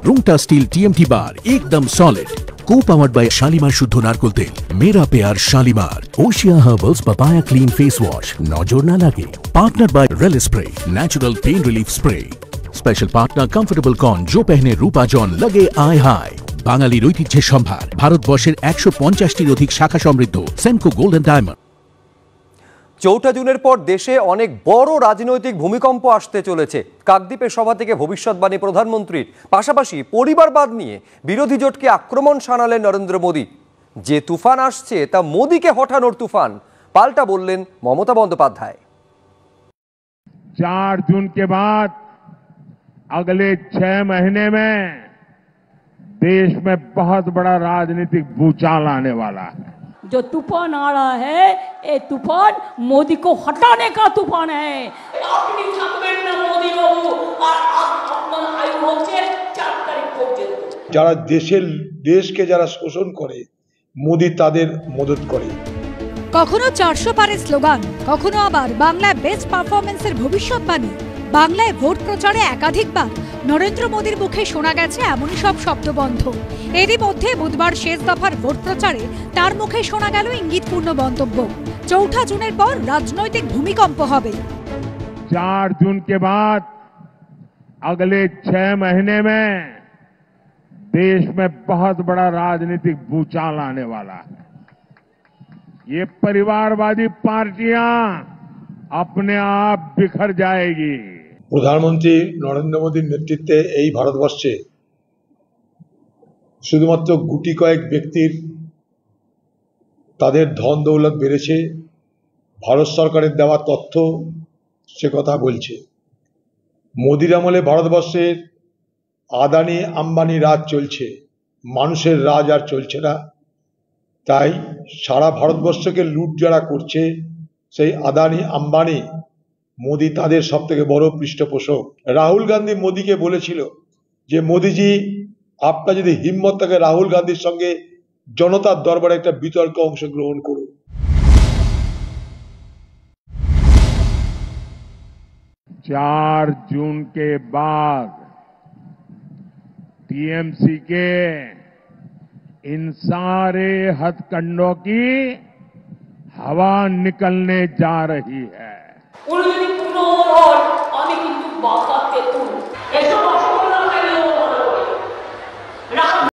Rungta steel TMT bar একদম solid co powered by Shalimar শুদ্ধ নারকোল তেল মেরা পেয়ার Shalimar Oshea herbals papaya clean face wash নজর না লাগে partner by Relispray natural pain relief spray special partner comfortable কন জো পেহনে রূপা জন লাগে আই হাই বাঙালির ঐতিহ্যের সম্ভার ভারতবর্ষের একশো পঞ্চাশটির অধিক শাখা সমৃদ্ধ সেমকো গোল্ডেন ডায়মন্ড চৌঠা জুনের পর দেশে অনেক বড় রাজনৈতিক ভূমিকম্প আসতে চলেছে কাকদ্বীপের সভা থেকে ভবিষ্যৎবাণী প্রধানমন্ত্রীর পাশাপাশি পরিবারবাদ নিয়ে বিরোধী জোটকে আক্রমণ শানালেন নরেন্দ্র মোদী যে তুফান আসছে তা মোদীকে হঠানোর তুফান পাল্টা বললেন মমতা বন্দ্যোপাধ্যায় চার জুন কে বাদ আগলে ছয় মহিনে মে দেশ মে বহ বড়া রাজনীতিক ভূচাল আনে वाला है जो तूफान आ रहा है ये तूफान मोदी को हटाने का तूफान है আপনি থাকবেন যারা দেশের দেশকে যারা শোষণ করে মোদি তাদের মদত করে কখনো চারশো পারের স্লোগান কখনো আবার বাংলা বেস্ট পারফরমেন্সের ভবিষ্যৎবাণী বাংলায় ভোট প্রচারে একাধিকবার নরেন্দ্র মোদীর মুখে শোনা গেছে এমনই সব শব্দবন্ধ এরই মধ্যে বুধবার শেষ দফার ভোট প্রচারে তার মুখে শোনা গেল ইঙ্গিতপূর্ণ মন্তব্য চৌঠা জুনের পর রাজনৈতিক ভূমিকম্প হবে চার জুন কে বাদ আগলে ছয় মহিনে মে দেশ মে बहुत बड़ा রাজনৈতিক ভূচাল আনে वाला ये परिवारवादी पार्टियां अपने आप बिखर जाएगी প্রধানমন্ত্রী নরেন্দ্র মোদীর নেতৃত্বে এই ভারতবর্ষে শুধুমাত্র গুটি কয়েক ব্যক্তির তাদের ধন দৌলত বেড়েছে ভারত সরকারের দেওয়া তথ্য সে কথা বলছে মোদির আমলে ভারতবর্ষের আদানি আম্বানি রাজ চলছে মানুষের রাজ আর চলছে না তাই সারা ভারতবর্ষকে লুট যারা করছে সেই আদানি আম্বানি মোদি তাদের সব থেকে বড় পৃষ্ঠপোষক রাহুল গান্ধী মোদিকে বলেছিল যে মোদিজি আপনার যদি হিম্মত থাকে রাহুল গান্ধীর সঙ্গে জনতার দরবারে একটা বিতর্কে অংশগ্রহণ করুন চার जून के बाद टीएमसी के इन सारे हथकंडों की हवा निकलने जा रही है ওর যদি পুরো হয় আমি কিন্তু বাঁকাতে তুল এসব